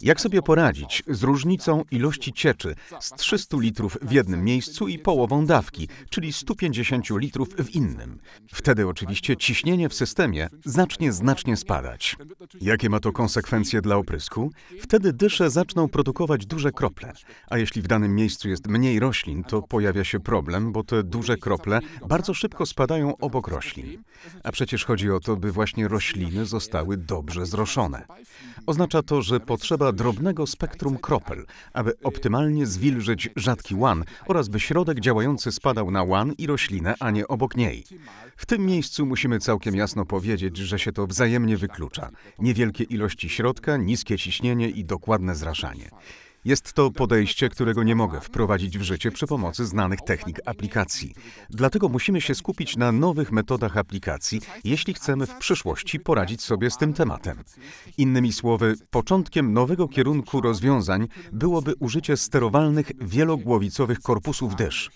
Jak sobie poradzić z różnicą ilości cieczy z 300 litrów w jednym miejscu i połową dawki, czyli 150 litrów w innym? Wtedy oczywiście ciśnienie w systemie zacznie znacznie spadać. Jakie ma to konsekwencje dla oprysku? Wtedy dysze zaczną produkować duże krople, a jeśli w danym miejscu jest mniej roślin, to pojawia się problem, bo te duże krople bardzo szybko spadają obok roślin. A przecież chodzi o to, by właśnie rośliny zostały dobrze zroszone. Oznacza to, że potrzeba drobnego spektrum kropel, aby optymalnie zwilżyć rzadki łan oraz by środek działający spadał na łan i roślinę, a nie obok niej. W tym miejscu musimy całkiem jasno powiedzieć, że się to wzajemnie wyklucza. Niewielkie ilości środka, niskie ciśnienie i dokładne zraszanie. Jest to podejście, którego nie mogę wprowadzić w życie przy pomocy znanych technik aplikacji. Dlatego musimy się skupić na nowych metodach aplikacji, jeśli chcemy w przyszłości poradzić sobie z tym tematem. Innymi słowy, początkiem nowego kierunku rozwiązań byłoby użycie sterowalnych wielogłowicowych korpusów dysz.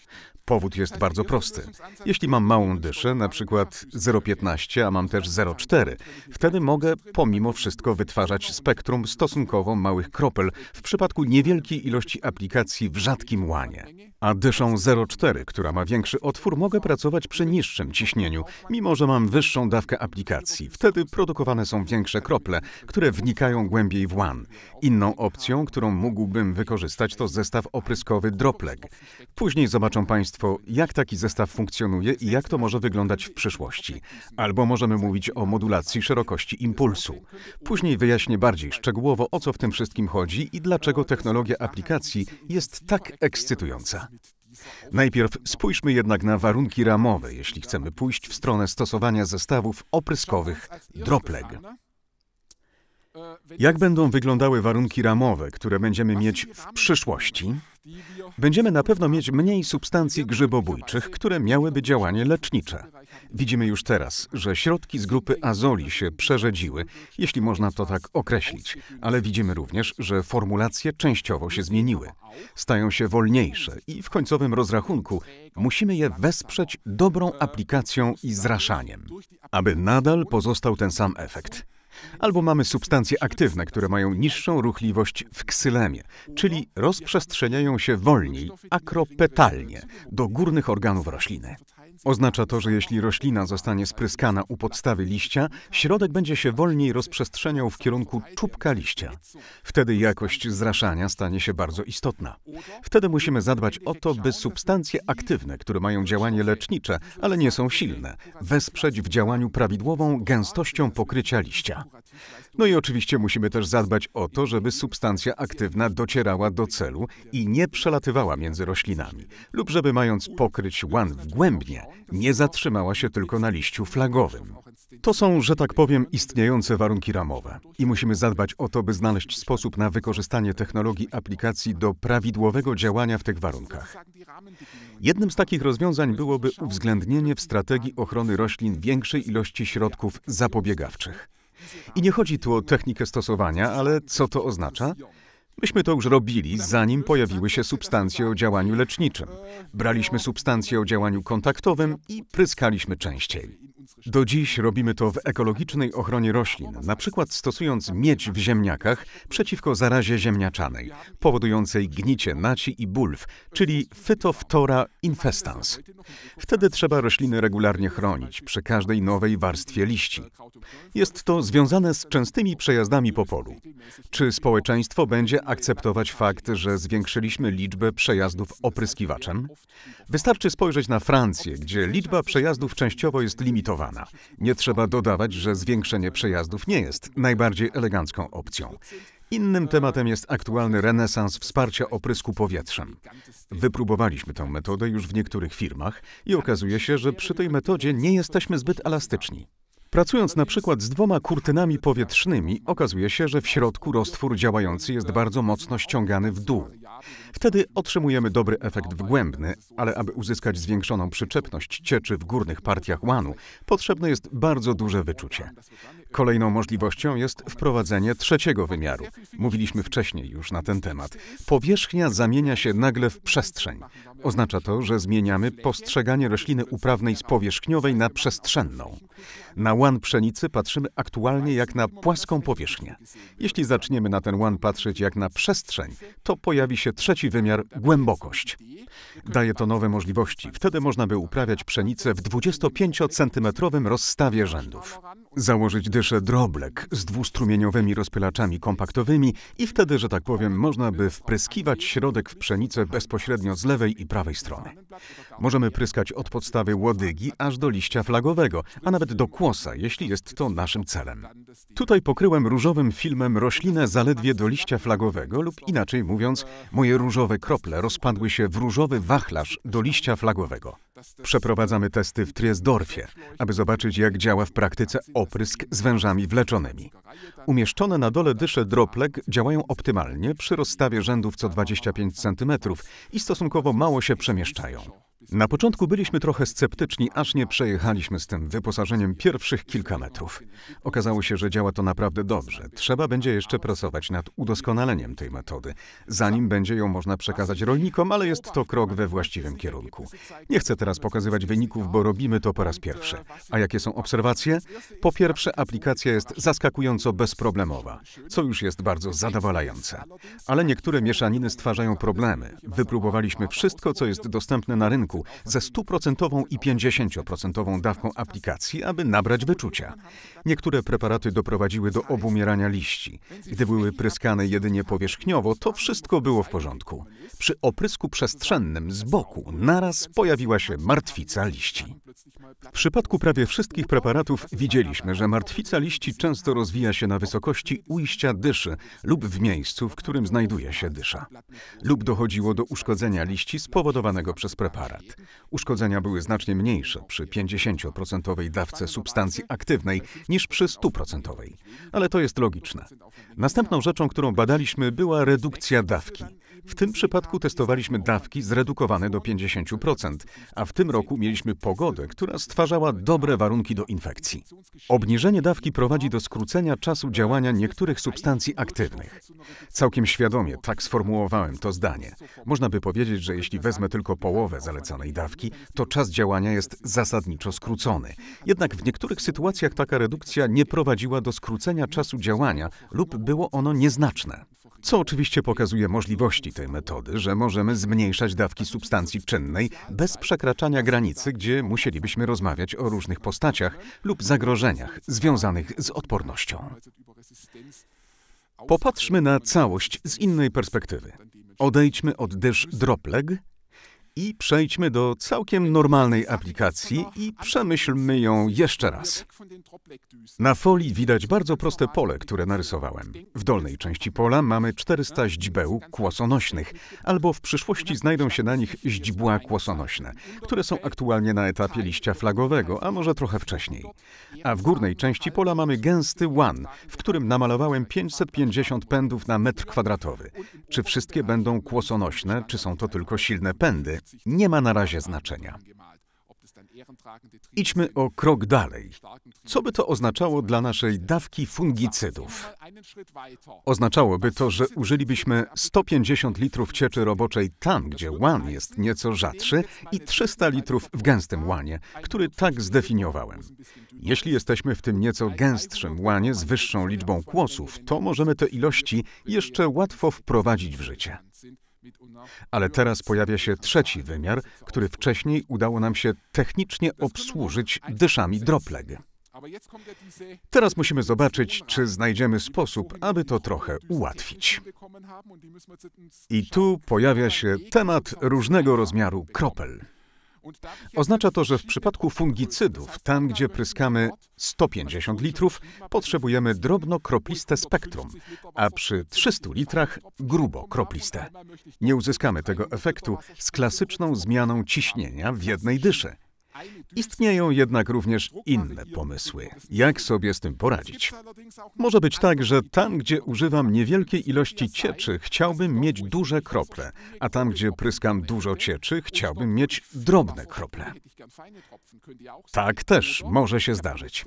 Powód jest bardzo prosty. Jeśli mam małą dyszę, na przykład 0,15, a mam też 0,4, wtedy mogę pomimo wszystko wytwarzać spektrum stosunkowo małych kropel w przypadku niewielkiej ilości aplikacji w rzadkim łanie. A dyszą 0,4, która ma większy otwór, mogę pracować przy niższym ciśnieniu, mimo że mam wyższą dawkę aplikacji. Wtedy produkowane są większe krople, które wnikają głębiej w łan. Inną opcją, którą mógłbym wykorzystać, to zestaw opryskowy dropleg. Później zobaczą Państwo, Państwo, jak taki zestaw funkcjonuje i jak to może wyglądać w przyszłości. Albo możemy mówić o modulacji szerokości impulsu. Później wyjaśnię bardziej szczegółowo, o co w tym wszystkim chodzi i dlaczego technologia aplikacji jest tak ekscytująca. Najpierw spójrzmy jednak na warunki ramowe, jeśli chcemy pójść w stronę stosowania zestawów opryskowych dropleg. Jak będą wyglądały warunki ramowe, które będziemy mieć w przyszłości? Będziemy na pewno mieć mniej substancji grzybobójczych, które miałyby działanie lecznicze. Widzimy już teraz, że środki z grupy azoli się przerzedziły, jeśli można to tak określić, ale widzimy również, że formulacje częściowo się zmieniły. Stają się wolniejsze i w końcowym rozrachunku musimy je wesprzeć dobrą aplikacją i zraszaniem, aby nadal pozostał ten sam efekt. Albo mamy substancje aktywne, które mają niższą ruchliwość w ksylemie, czyli rozprzestrzeniają się wolniej, akropetalnie, do górnych organów rośliny. Oznacza to, że jeśli roślina zostanie spryskana u podstawy liścia, środek będzie się wolniej rozprzestrzeniał w kierunku czubka liścia. Wtedy jakość zraszania stanie się bardzo istotna. Wtedy musimy zadbać o to, by substancje aktywne, które mają działanie lecznicze, ale nie są silne, wesprzeć w działaniu prawidłową gęstością pokrycia liścia. No i oczywiście musimy też zadbać o to, żeby substancja aktywna docierała do celu i nie przelatywała między roślinami, lub żeby mając pokryć łan w głębnie, nie zatrzymała się tylko na liściu flagowym. To są, że tak powiem, istniejące warunki ramowe i musimy zadbać o to, by znaleźć sposób na wykorzystanie technologii aplikacji do prawidłowego działania w tych warunkach. Jednym z takich rozwiązań byłoby uwzględnienie w strategii ochrony roślin większej ilości środków zapobiegawczych. I nie chodzi tu o technikę stosowania, ale co to oznacza? Myśmy to już robili, zanim pojawiły się substancje o działaniu leczniczym. Braliśmy substancje o działaniu kontaktowym i pryskaliśmy częściej. Do dziś robimy to w ekologicznej ochronie roślin, na przykład stosując miedź w ziemniakach przeciwko zarazie ziemniaczanej, powodującej gnicie naci i bulw, czyli Phytophthora infestans. Wtedy trzeba rośliny regularnie chronić przy każdej nowej warstwie liści. Jest to związane z częstymi przejazdami po polu. Czy społeczeństwo będzie akceptować fakt, że zwiększyliśmy liczbę przejazdów opryskiwaczem? Wystarczy spojrzeć na Francję, gdzie liczba przejazdów częściowo jest limitowana zdecydowana. Nie trzeba dodawać, że zwiększenie przejazdów nie jest najbardziej elegancką opcją. Innym tematem jest aktualny renesans wsparcia oprysku powietrzem. Wypróbowaliśmy tę metodę już w niektórych firmach i okazuje się, że przy tej metodzie nie jesteśmy zbyt elastyczni. Pracując na przykład z dwoma kurtynami powietrznymi, okazuje się, że w środku roztwór działający jest bardzo mocno ściągany w dół. Wtedy otrzymujemy dobry efekt wgłębny, ale aby uzyskać zwiększoną przyczepność cieczy w górnych partiach łanu, potrzebne jest bardzo duże wyczucie. Kolejną możliwością jest wprowadzenie trzeciego wymiaru. Mówiliśmy wcześniej już na ten temat. Powierzchnia zamienia się nagle w przestrzeń. Oznacza to, że zmieniamy postrzeganie rośliny uprawnej z powierzchniowej na przestrzenną. Na łan pszenicy patrzymy aktualnie jak na płaską powierzchnię. Jeśli zaczniemy na ten łan patrzeć jak na przestrzeń, to pojawi się trzeci wymiar głębokość. Daje to nowe możliwości. Wtedy można by uprawiać pszenicę w 25-centymetrowym rozstawie rzędów. Założyć dyszę droblek z dwustrumieniowymi rozpylaczami kompaktowymi i wtedy, że tak powiem, można by wpryskiwać środek w pszenicę bezpośrednio z lewej i prawej strony. Możemy pryskać od podstawy łodygi aż do liścia flagowego, a nawet do kłosa, jeśli jest to naszym celem. Tutaj pokryłem różowym filmem roślinę zaledwie do liścia flagowego lub inaczej mówiąc, moje różowe krople rozpadły się w różowy wachlarz do liścia flagowego. Przeprowadzamy testy w Triesdorfie, aby zobaczyć, jak działa w praktyce oprysk z wężami wleczonymi. Umieszczone na dole dysze droplek działają optymalnie przy rozstawie rzędów co 25 cm i stosunkowo mało się przemieszczają. Na początku byliśmy trochę sceptyczni, aż nie przejechaliśmy z tym wyposażeniem pierwszych kilka metrów. Okazało się, że działa to naprawdę dobrze. Trzeba będzie jeszcze pracować nad udoskonaleniem tej metody, zanim będzie ją można przekazać rolnikom, ale jest to krok we właściwym kierunku. Nie chcę teraz pokazywać wyników, bo robimy to po raz pierwszy. A jakie są obserwacje? Po pierwsze, aplikacja jest zaskakująco bezproblemowa, co już jest bardzo zadowalające. Ale niektóre mieszaniny stwarzają problemy. Wypróbowaliśmy wszystko, co jest dostępne na rynku banku ze 100% i 50% dawką aplikacji, aby nabrać wyczucia. Niektóre preparaty doprowadziły do obumierania liści. Gdy były pryskane jedynie powierzchniowo, to wszystko było w porządku. Przy oprysku przestrzennym z boku naraz pojawiła się martwica liści. W przypadku prawie wszystkich preparatów widzieliśmy, że martwica liści często rozwija się na wysokości ujścia dyszy lub w miejscu, w którym znajduje się dysza, lub dochodziło do uszkodzenia liści spowodowanego przez preparat lat. Uszkodzenia były znacznie mniejsze przy 50% dawce substancji aktywnej niż przy 100%, ale to jest logiczne. Następną rzeczą, którą badaliśmy, była redukcja dawki. W tym przypadku testowaliśmy dawki zredukowane do 50%, a w tym roku mieliśmy pogodę, która stwarzała dobre warunki do infekcji. Obniżenie dawki prowadzi do skrócenia czasu działania niektórych substancji aktywnych. Całkiem świadomie tak sformułowałem to zdanie. Można by powiedzieć, że jeśli wezmę tylko połowę zalecanej dawki, to czas działania jest zasadniczo skrócony. Jednak w niektórych sytuacjach taka redukcja nie prowadziła do skrócenia czasu działania lub było ono nieznaczne. Co oczywiście pokazuje możliwości tej metody, że możemy zmniejszać dawki substancji czynnej bez przekraczania granicy, gdzie musielibyśmy rozmawiać o różnych postaciach lub zagrożeniach związanych z odpornością. Popatrzmy na całość z innej perspektywy. Odejdźmy od dysz dropleg i przejdźmy do całkiem normalnej aplikacji i przemyślmy ją jeszcze raz. Na folii widać bardzo proste pole, które narysowałem. W dolnej części pola mamy 400 źdźbeł kłosonośnych, albo w przyszłości znajdą się na nich źdźbła kłosonośne, które są aktualnie na etapie liścia flagowego, a może trochę wcześniej. A w górnej części pola mamy gęsty łan, w którym namalowałem 550 pędów na metr kwadratowy. Czy wszystkie będą kłosonośne, czy są to tylko silne pędy? nie ma na razie znaczenia. Idźmy o krok dalej. Co by to oznaczało dla naszej dawki fungicydów? Oznaczałoby to, że użylibyśmy 150 litrów cieczy roboczej tam, gdzie łan jest nieco rzadszy i 300 litrów w gęstym łanie, który tak zdefiniowałem. Jeśli jesteśmy w tym nieco gęstszym łanie z wyższą liczbą kłosów, to możemy te ilości jeszcze łatwo wprowadzić w życie. Ale teraz pojawia się trzeci wymiar, który wcześniej udało nam się technicznie obsłużyć dyszami dropleg. Teraz musimy zobaczyć, czy znajdziemy sposób, aby to trochę ułatwić. I tu pojawia się temat różnego rozmiaru kropel. Oznacza to, że w przypadku fungicydów, tam gdzie pryskamy 150 litrów, potrzebujemy drobno kropliste spektrum, a przy 300 litrach grubo kropliste. Nie uzyskamy tego efektu z klasyczną zmianą ciśnienia w jednej dyszy. Istnieją jednak również inne pomysły, jak sobie z tym poradzić. Może być tak, że tam, gdzie używam niewielkiej ilości cieczy, chciałbym mieć duże krople, a tam, gdzie pryskam dużo cieczy, chciałbym mieć drobne krople. Tak też może się zdarzyć.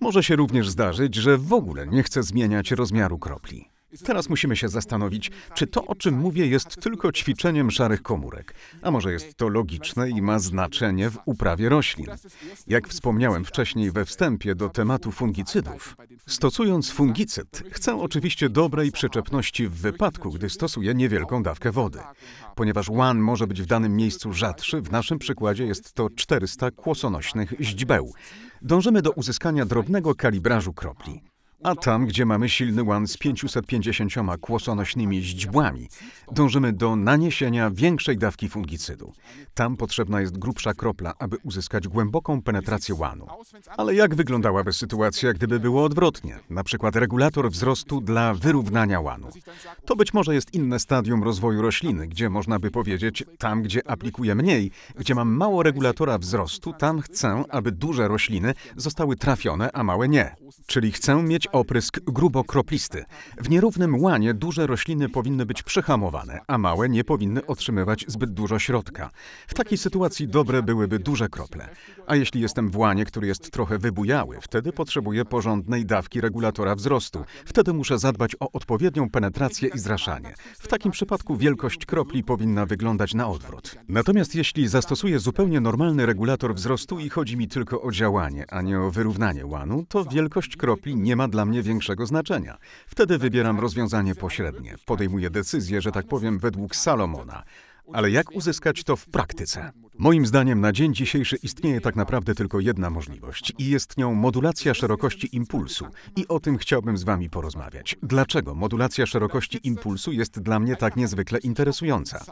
Może się również zdarzyć, że w ogóle nie chcę zmieniać rozmiaru kropli. Teraz musimy się zastanowić, czy to, o czym mówię, jest tylko ćwiczeniem szarych komórek, a może jest to logiczne i ma znaczenie w uprawie roślin. Jak wspomniałem wcześniej we wstępie do tematu fungicydów, stosując fungicyd, chcę oczywiście dobrej przyczepności w wypadku, gdy stosuję niewielką dawkę wody. Ponieważ łan może być w danym miejscu rzadszy, w naszym przykładzie jest to 400 kłosonośnych źdźbeł. Dążymy do uzyskania drobnego kalibrażu kropli. A tam, gdzie mamy silny łan z 550 kłosonośnymi źdźbłami, dążymy do naniesienia większej dawki fungicydu. Tam potrzebna jest grubsza kropla, aby uzyskać głęboką penetrację łanu. Ale jak wyglądałaby sytuacja, gdyby było odwrotnie? Na przykład regulator wzrostu dla wyrównania łanu. To być może jest inne stadium rozwoju rośliny, gdzie można by powiedzieć, tam gdzie aplikuję mniej, gdzie mam mało regulatora wzrostu, tam chcę, aby duże rośliny zostały trafione, a małe nie. Czyli chcę mieć wywołać oprysk grubokroplisty. W nierównym łanie duże rośliny powinny być przehamowane, a małe nie powinny otrzymywać zbyt dużo środka. W takiej sytuacji dobre byłyby duże krople. A jeśli jestem w łanie, który jest trochę wybujały, wtedy potrzebuję porządnej dawki regulatora wzrostu. Wtedy muszę zadbać o odpowiednią penetrację i zraszanie. W takim przypadku wielkość kropli powinna wyglądać na odwrót. Natomiast jeśli zastosuję zupełnie normalny regulator wzrostu i chodzi mi tylko o działanie, a nie o wyrównanie łanu, to wielkość kropli nie ma dla dla mnie większego znaczenia. Wtedy wybieram rozwiązanie pośrednie. Podejmuję decyzję, że tak powiem, według Salomona. Ale jak uzyskać to w praktyce? Moim zdaniem na dzień dzisiejszy istnieje tak naprawdę tylko jedna możliwość i jest nią modulacja szerokości impulsu. I o tym chciałbym z Wami porozmawiać. Dlaczego modulacja szerokości impulsu jest dla mnie tak niezwykle interesująca?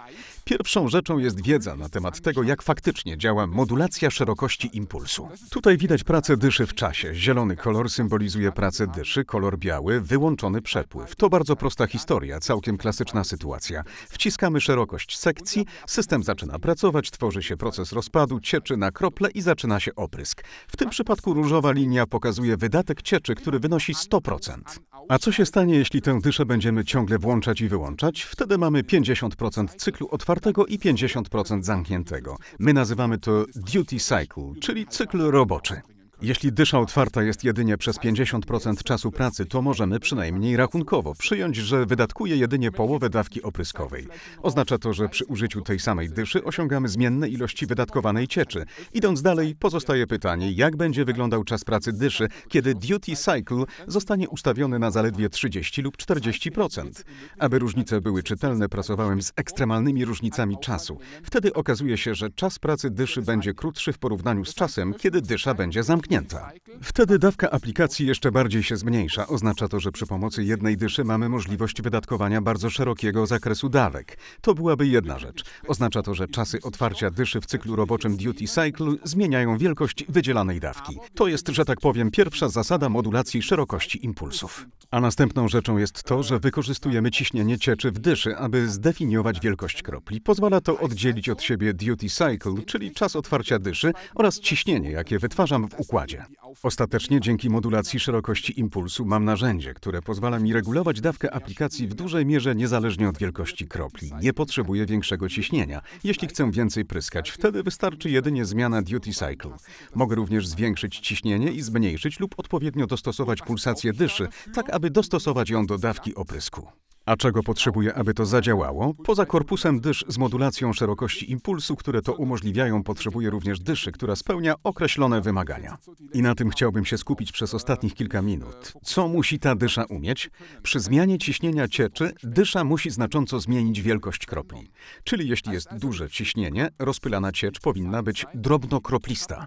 Pierwszą rzeczą jest wiedza na temat tego, jak faktycznie działa modulacja szerokości impulsu. Tutaj widać pracę dyszy w czasie. Zielony kolor symbolizuje pracę dyszy, kolor biały wyłączony przepływ. To bardzo prosta historia, całkiem klasyczna sytuacja. Wciskamy szerokość sekcji, system zaczyna pracować, tworzy się proces rozpadu, cieczy na krople i zaczyna się oprysk. W tym przypadku różowa linia pokazuje wydatek cieczy, który wynosi 100%. A co się stanie, jeśli tę dyszę będziemy ciągle włączać i wyłączać? Wtedy mamy 50% cyklu otwartego i 50% zamkniętego. My nazywamy to duty cycle, czyli cykl roboczy. Tak. Jeśli dysza otwarta jest jedynie przez 50% czasu pracy, to możemy przynajmniej rachunkowo przyjąć, że wydatkuje jedynie połowę dawki opryskowej. Oznacza to, że przy użyciu tej samej dyszy osiągamy zmienne ilości wydatkowanej cieczy. Idąc dalej, pozostaje pytanie, jak będzie wyglądał czas pracy dyszy, kiedy duty cycle zostanie ustawiony na zaledwie 30 lub 40%. Aby różnice były czytelne, pracowałem z ekstremalnymi różnicami czasu. Wtedy okazuje się, że czas pracy dyszy będzie krótszy w porównaniu z czasem, kiedy dysza będzie zamknięta zamknięta. Wtedy dawka aplikacji jeszcze bardziej się zmniejsza. Oznacza to, że przy pomocy jednej dyszy mamy możliwość wydatkowania bardzo szerokiego zakresu dawek. To byłaby jedna rzecz. Oznacza to, że czasy otwarcia dyszy w cyklu roboczym duty cycle zmieniają wielkość wydzielanej dawki. To jest, że tak powiem, pierwsza zasada modulacji szerokości impulsów. A następną rzeczą jest to, że wykorzystujemy ciśnienie cieczy w dyszy, aby zdefiniować wielkość kropli. Pozwala to oddzielić od siebie duty cycle, czyli czas otwarcia dyszy oraz ciśnienie, jakie wytwarzam w układzie składzie. Ostatecznie dzięki modulacji szerokości impulsu mam narzędzie, które pozwala mi regulować dawkę aplikacji w dużej mierze niezależnie od wielkości kropli. Nie potrzebuję większego ciśnienia. Jeśli chcę więcej pryskać, wtedy wystarczy jedynie zmiana duty cycle. Mogę również zwiększyć ciśnienie i zmniejszyć lub odpowiednio dostosować pulsację dyszy, tak aby dostosować ją do dawki oprysku. A czego potrzebuje, aby to zadziałało? Poza korpusem dysz z modulacją szerokości impulsu, które to umożliwiają, potrzebuje również dyszy, która spełnia określone wymagania. I na tym chciałbym się skupić przez ostatnich kilka minut. Co musi ta dysza umieć? Przy zmianie ciśnienia cieczy dysza musi znacząco zmienić wielkość kropli. Czyli jeśli jest duże ciśnienie, rozpylana ciecz powinna być drobnokroplista.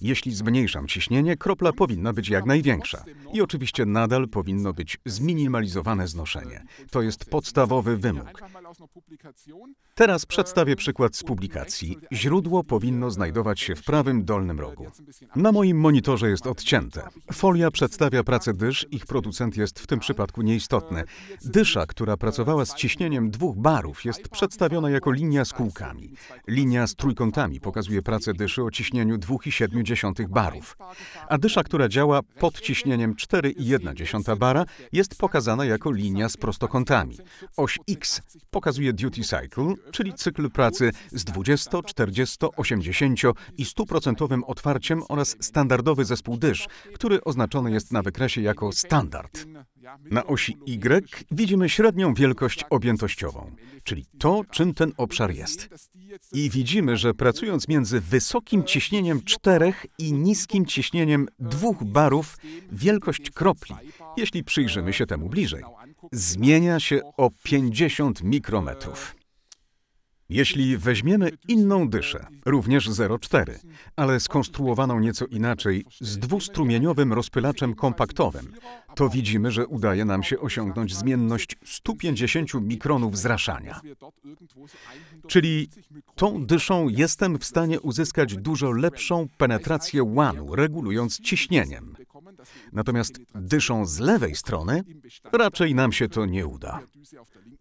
Jeśli zmniejszam ciśnienie, kropla powinna być jak największa. I oczywiście nadal powinno być zminimalizowane znoszenie. To jest podstawowy wymóg. Teraz przedstawię przykład z publikacji. Źródło powinno znajdować się w prawym dolnym rogu. Na moim monitorze jest odcięte. Folia przedstawia pracę dysz, ich producent jest w tym przypadku nieistotny. Dysza, która pracowała z ciśnieniem dwóch barów, jest przedstawiona jako linia z kółkami. Linia z trójkątami pokazuje pracę dyszy o ciśnieniu 2,7 barów. A dysza, która działa pod ciśnieniem 4,1 bara, jest pokazana jako linia z prostokątami. Oś X pokazuje duty cycle, czyli cykl pracy z 20, 40, 80 i 100% otwarciem oraz standardowy zespół dysz, który oznaczony jest na wykresie jako standard. Na osi Y widzimy średnią wielkość objętościową, czyli to, czym ten obszar jest. I widzimy, że pracując między wysokim ciśnieniem 4 i niskim ciśnieniem 2 barów, wielkość kropli, jeśli przyjrzymy się temu bliżej, zmienia się o 50 mikrometrów. Jeśli weźmiemy inną dyszę, również 0,4, ale skonstruowaną nieco inaczej, z dwustrumieniowym rozpylaczem kompaktowym, to widzimy, że udaje nam się osiągnąć zmienność 150 mikronów zraszania. Czyli tą dyszą jestem w stanie uzyskać dużo lepszą penetrację łanu, regulując ciśnieniem natomiast dyszą z lewej strony, raczej nam się to nie uda.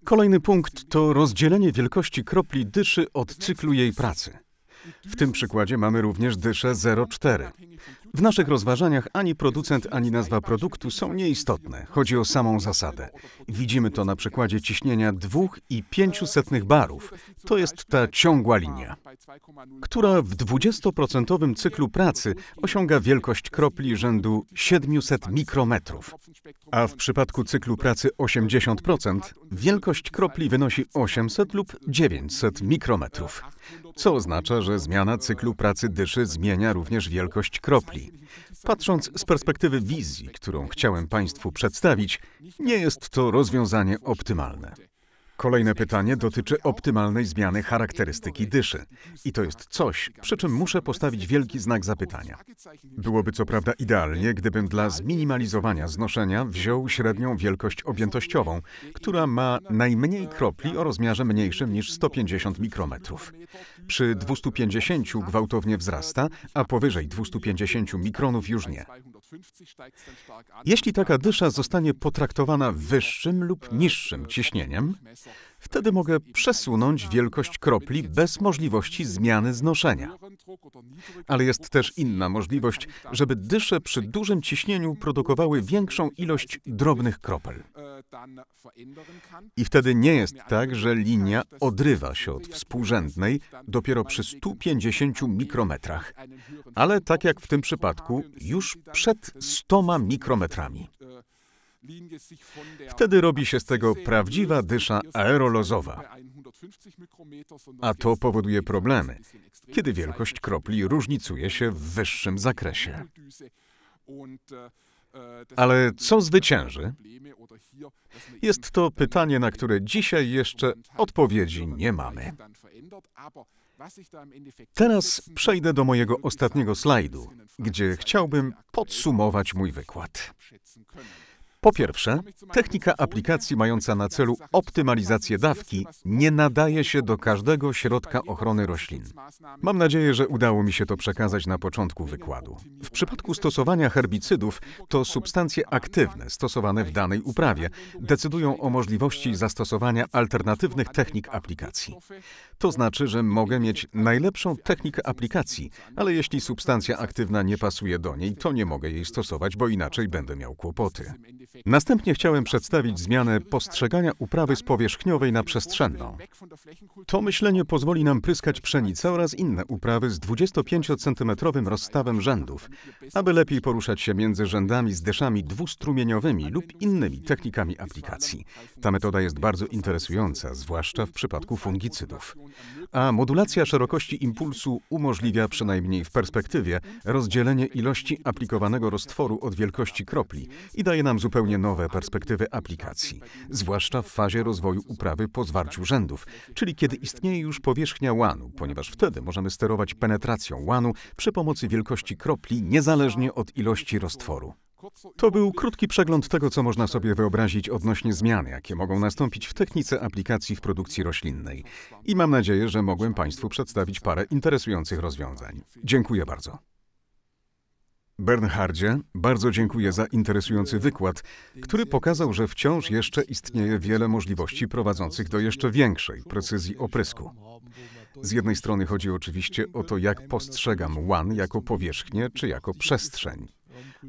Kolejny punkt to rozdzielenie wielkości kropli dyszy od cyklu jej pracy. W tym przykładzie mamy również dyszę 0,4. W naszych rozważaniach ani producent, ani nazwa produktu są nieistotne. Chodzi o samą zasadę. Widzimy to na przykładzie ciśnienia 2,5 i barów. To jest ta ciągła linia, która w 20% cyklu pracy osiąga wielkość kropli rzędu 700 mikrometrów. A w przypadku cyklu pracy 80% wielkość kropli wynosi 800 lub 900 mikrometrów co oznacza, że zmiana cyklu pracy dyszy zmienia również wielkość kropli. Patrząc z perspektywy wizji, którą chciałem Państwu przedstawić, nie jest to rozwiązanie optymalne. Kolejne pytanie dotyczy optymalnej zmiany charakterystyki dyszy. I to jest coś, przy czym muszę postawić wielki znak zapytania. Byłoby co prawda idealnie, gdybym dla zminimalizowania znoszenia wziął średnią wielkość objętościową, która ma najmniej kropli o rozmiarze mniejszym niż 150 mikrometrów. Przy 250 gwałtownie wzrasta, a powyżej 250 mikronów już nie. Jeśli taka dysza zostanie potraktowana wyższym lub niższym ciśnieniem, Wtedy mogę przesunąć wielkość kropli bez możliwości zmiany znoszenia. Ale jest też inna możliwość, żeby dysze przy dużym ciśnieniu produkowały większą ilość drobnych kropel. I wtedy nie jest tak, że linia odrywa się od współrzędnej dopiero przy 150 mikrometrach, ale tak jak w tym przypadku, już przed 100 mikrometrami. Wtedy robi się z tego prawdziwa dysza aerolozowa. A to powoduje problemy, kiedy wielkość kropli różnicuje się w wyższym zakresie. Ale co zwycięży? Jest to pytanie, na które dzisiaj jeszcze odpowiedzi nie mamy. Teraz przejdę do mojego ostatniego slajdu, gdzie chciałbym podsumować mój wykład. Po pierwsze, technika aplikacji mająca na celu optymalizację dawki nie nadaje się do każdego środka ochrony roślin. Mam nadzieję, że udało mi się to przekazać na początku wykładu. W przypadku stosowania herbicydów to substancje aktywne stosowane w danej uprawie decydują o możliwości zastosowania alternatywnych technik aplikacji. To znaczy, że mogę mieć najlepszą technikę aplikacji, ale jeśli substancja aktywna nie pasuje do niej, to nie mogę jej stosować, bo inaczej będę miał kłopoty. Następnie chciałem przedstawić zmianę postrzegania uprawy z powierzchniowej na przestrzenną. To myślenie pozwoli nam pryskać pszenicę oraz inne uprawy z 25-centymetrowym rozstawem rzędów, aby lepiej poruszać się między rzędami z deszami dwustrumieniowymi lub innymi technikami aplikacji. Ta metoda jest bardzo interesująca, zwłaszcza w przypadku fungicydów a modulacja szerokości impulsu umożliwia przynajmniej w perspektywie rozdzielenie ilości aplikowanego roztworu od wielkości kropli i daje nam zupełnie nowe perspektywy aplikacji, zwłaszcza w fazie rozwoju uprawy po zwarciu rzędów, czyli kiedy istnieje już powierzchnia łanu, ponieważ wtedy możemy sterować penetracją łanu przy pomocy wielkości kropli niezależnie od ilości roztworu. To był krótki przegląd tego, co można sobie wyobrazić odnośnie zmian, jakie mogą nastąpić w technice aplikacji w produkcji roślinnej. I mam nadzieję, że mogłem Państwu przedstawić parę interesujących rozwiązań. Dziękuję bardzo. Bernhardzie, bardzo dziękuję za interesujący wykład, który pokazał, że wciąż jeszcze istnieje wiele możliwości prowadzących do jeszcze większej precyzji oprysku. Z jednej strony chodzi oczywiście o to, jak postrzegam łan jako powierzchnię czy jako przestrzeń.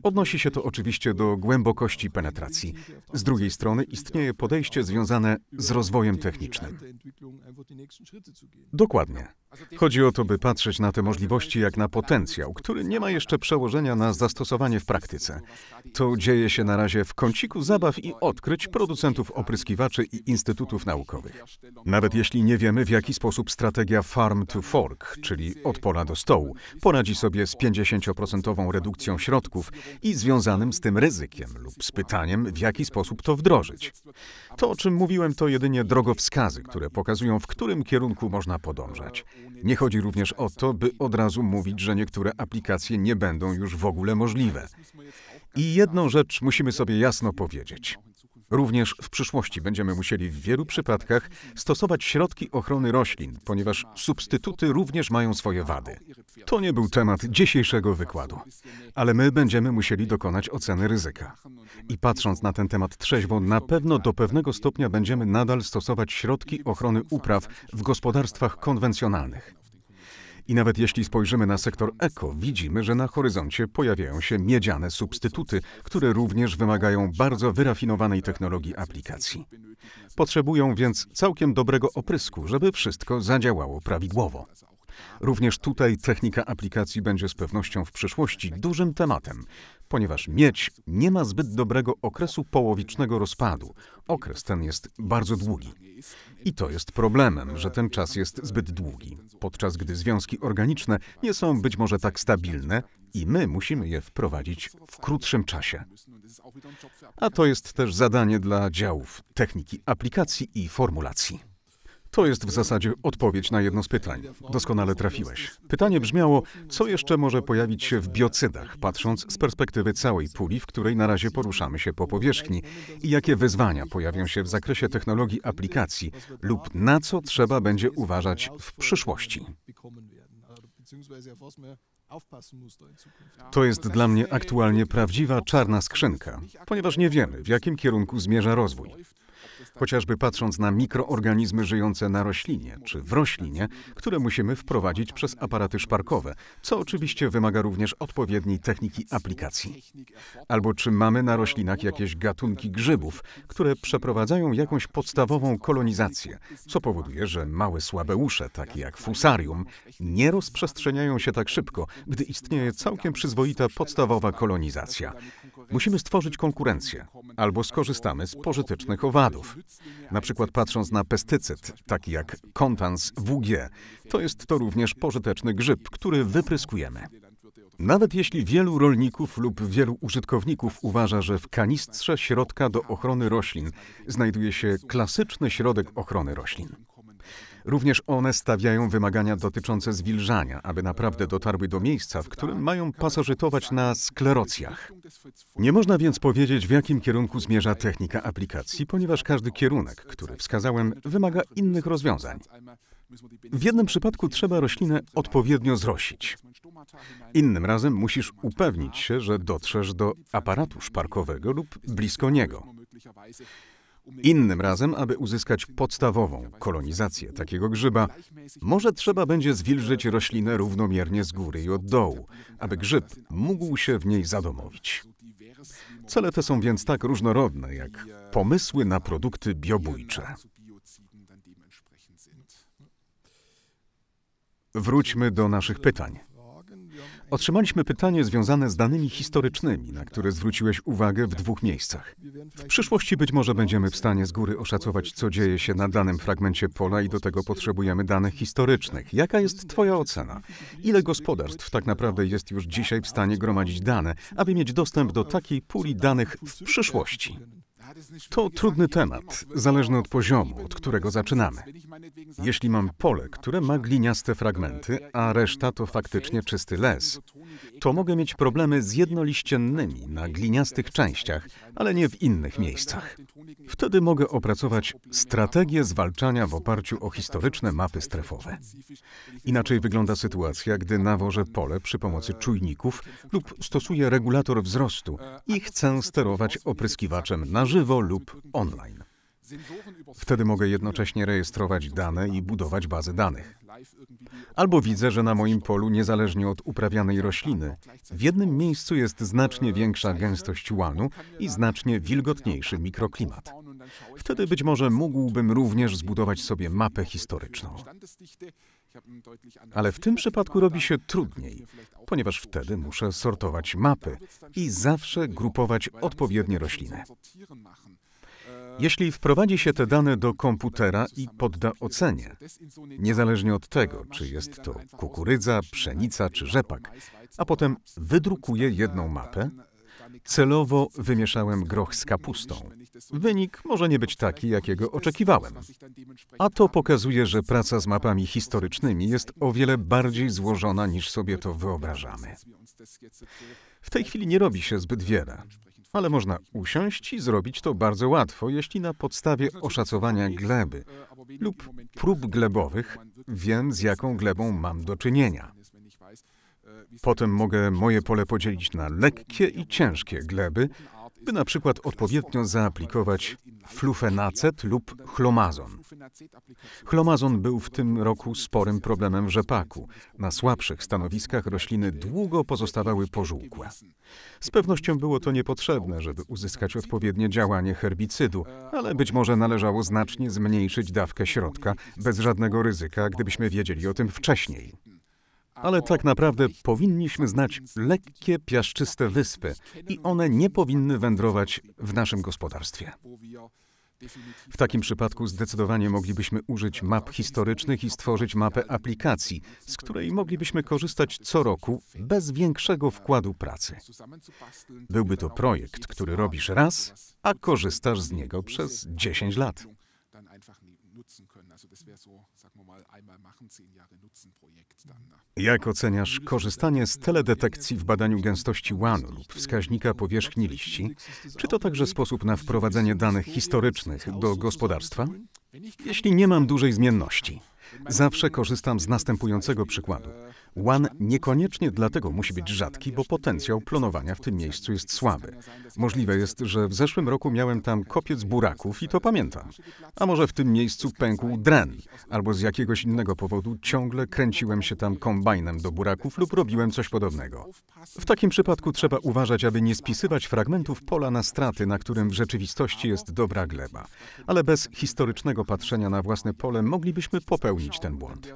Odnosi się to oczywiście do głębokości penetracji. Z drugiej strony istnieje podejście związane z rozwojem technicznym. Dokładnie. Chodzi o to, by patrzeć na te możliwości jak na potencjał, który nie ma jeszcze przełożenia na zastosowanie w praktyce. To dzieje się na razie w kąciku zabaw i odkryć producentów opryskiwaczy i instytutów naukowych. Nawet jeśli nie wiemy, w jaki sposób strategia farm to fork, czyli od pola do stołu, poradzi sobie z 50% redukcją środków, i związanym z tym ryzykiem lub z pytaniem, w jaki sposób to wdrożyć. To, o czym mówiłem, to jedynie drogowskazy, które pokazują, w którym kierunku można podążać. Nie chodzi również o to, by od razu mówić, że niektóre aplikacje nie będą już w ogóle możliwe. I jedną rzecz musimy sobie jasno powiedzieć. Również w przyszłości będziemy musieli w wielu przypadkach stosować środki ochrony roślin, ponieważ substytuty również mają swoje wady. To nie był temat dzisiejszego wykładu, ale my będziemy musieli dokonać oceny ryzyka. I patrząc na ten temat trzeźwo, na pewno do pewnego stopnia będziemy nadal stosować środki ochrony upraw w gospodarstwach konwencjonalnych. I nawet jeśli spojrzymy na sektor eko, widzimy, że na horyzoncie pojawiają się miedziane substytuty, które również wymagają bardzo wyrafinowanej technologii aplikacji. Potrzebują więc całkiem dobrego oprysku, żeby wszystko zadziałało prawidłowo. Również tutaj technika aplikacji będzie z pewnością w przyszłości dużym tematem, ponieważ miedź nie ma zbyt dobrego okresu połowicznego rozpadu. Okres ten jest bardzo długi. I to jest problemem, że ten czas jest zbyt długi, podczas gdy związki organiczne nie są być może tak stabilne i my musimy je wprowadzić w krótszym czasie. A to jest też zadanie dla działów techniki aplikacji i formulacji. To jest w zasadzie odpowiedź na jedno z pytań. Doskonale trafiłeś. Pytanie brzmiało, co jeszcze może pojawić się w biocydach, patrząc z perspektywy całej puli, w której na razie poruszamy się po powierzchni i jakie wyzwania pojawią się w zakresie technologii aplikacji lub na co trzeba będzie uważać w przyszłości. To jest dla mnie aktualnie prawdziwa czarna skrzynka, ponieważ nie wiemy, w jakim kierunku zmierza rozwój chociażby patrząc na mikroorganizmy żyjące na roślinie czy w roślinie, które musimy wprowadzić przez aparaty szparkowe, co oczywiście wymaga również odpowiedniej techniki aplikacji. Albo czy mamy na roślinach jakieś gatunki grzybów, które przeprowadzają jakąś podstawową kolonizację, co powoduje, że małe słabeusze, takie jak fusarium, nie rozprzestrzeniają się tak szybko, gdy istnieje całkiem przyzwoita podstawowa kolonizacja. Musimy stworzyć konkurencję albo skorzystamy z pożytecznych owadów. Na przykład patrząc na pestycyd, taki jak kontans WG, to jest to również pożyteczny grzyb, który wypryskujemy. Nawet jeśli wielu rolników lub wielu użytkowników uważa, że w kanistrze środka do ochrony roślin znajduje się klasyczny środek ochrony roślin. Również one stawiają wymagania dotyczące zwilżania, aby naprawdę dotarły do miejsca, w którym mają pasożytować na sklerocjach. Nie można więc powiedzieć, w jakim kierunku zmierza technika aplikacji, ponieważ każdy kierunek, który wskazałem, wymaga innych rozwiązań. W jednym przypadku trzeba roślinę odpowiednio zrosić. Innym razem musisz upewnić się, że dotrzesz do aparatu szparkowego lub blisko niego. Innym razem, aby uzyskać podstawową kolonizację takiego grzyba, może trzeba będzie zwilżyć roślinę równomiernie z góry i od dołu, aby grzyb mógł się w niej zadomowić. Cele te są więc tak różnorodne, jak pomysły na produkty biobójcze. Wróćmy do naszych pytań. Otrzymaliśmy pytanie związane z danymi historycznymi, na które zwróciłeś uwagę w dwóch miejscach. W przyszłości być może będziemy w stanie z góry oszacować, co dzieje się na danym fragmencie pola i do tego potrzebujemy danych historycznych. Jaka jest Twoja ocena? Ile gospodarstw tak naprawdę jest już dzisiaj w stanie gromadzić dane, aby mieć dostęp do takiej puli danych w przyszłości? To trudny temat, zależny od poziomu, od którego zaczynamy. Jeśli mam pole, które ma gliniaste fragmenty, a reszta to faktycznie czysty les, to mogę mieć problemy z jednoliściennymi na gliniastych częściach, ale nie w innych miejscach. Wtedy mogę opracować strategię zwalczania w oparciu o historyczne mapy strefowe. Inaczej wygląda sytuacja, gdy nawożę pole przy pomocy czujników lub stosuję regulator wzrostu i chcę sterować opryskiwaczem na żywo żywo lub online. Wtedy mogę jednocześnie rejestrować dane i budować bazy danych. Albo widzę, że na moim polu, niezależnie od uprawianej rośliny, w jednym miejscu jest znacznie większa gęstość łanu i znacznie wilgotniejszy mikroklimat. Wtedy być może mógłbym również zbudować sobie mapę historyczną. Ale w tym przypadku robi się trudniej, ponieważ wtedy muszę sortować mapy i zawsze grupować odpowiednie rośliny. E, Jeśli wprowadzi się te dane do komputera i podda ocenie, niezależnie od e, tego, czy jest to kukurydza, pszenica czy rzepak, a potem wydrukuje jedną mapę, e, celowo wymieszałem groch z kapustą Wynik może nie być taki, jakiego oczekiwałem. A to pokazuje, że praca z mapami historycznymi jest o wiele bardziej złożona niż sobie to wyobrażamy. W tej chwili nie robi się zbyt wiele, ale można usiąść i zrobić to bardzo łatwo, jeśli na podstawie oszacowania gleby lub prób glebowych wiem, z jaką glebą mam do czynienia. Potem mogę moje pole podzielić na lekkie i ciężkie gleby by na przykład odpowiednio zaaplikować flufenacet lub chlomazon. Chlomazon był w tym roku sporym problemem w rzepaku. Na słabszych stanowiskach rośliny długo pozostawały pożółkłe. Z pewnością było to niepotrzebne, żeby uzyskać odpowiednie działanie herbicydu, ale być może należało znacznie zmniejszyć dawkę środka bez żadnego ryzyka, gdybyśmy wiedzieli o tym wcześniej ale tak naprawdę powinniśmy znać lekkie, piaszczyste wyspy i one nie powinny wędrować w naszym gospodarstwie. W takim przypadku zdecydowanie moglibyśmy użyć map historycznych i stworzyć mapę aplikacji, z której moglibyśmy korzystać co roku bez większego wkładu pracy. Byłby to projekt, który robisz raz, a korzystasz z niego przez 10 lat. nutzen können. Also das wäre so, sagen wir mal, einmal machen, zehn Jahre nutzen Projekt dann. Jak oceniasz korzystanie z teledetekcji w badaniu gęstości łanu lub wskaźnika powierzchni liści? Czy to także sposób na wprowadzenie danych historycznych do gospodarstwa? Jeśli nie mam dużej zmienności, zawsze korzystam z następującego przykładu. Łan niekoniecznie dlatego musi być rzadki, bo potencjał plonowania w tym miejscu jest słaby. Możliwe jest, że w zeszłym roku miałem tam kopiec buraków i to pamiętam. A może w tym miejscu pękł dren, albo z jakiegoś innego powodu ciągle kręciłem się tam kombajnem do buraków lub robiłem coś podobnego. W takim przypadku trzeba uważać, aby nie spisywać fragmentów pola na straty, na którym w rzeczywistości jest dobra gleba. Ale bez historycznego patrzenia na własne pole moglibyśmy popełnić ten błąd.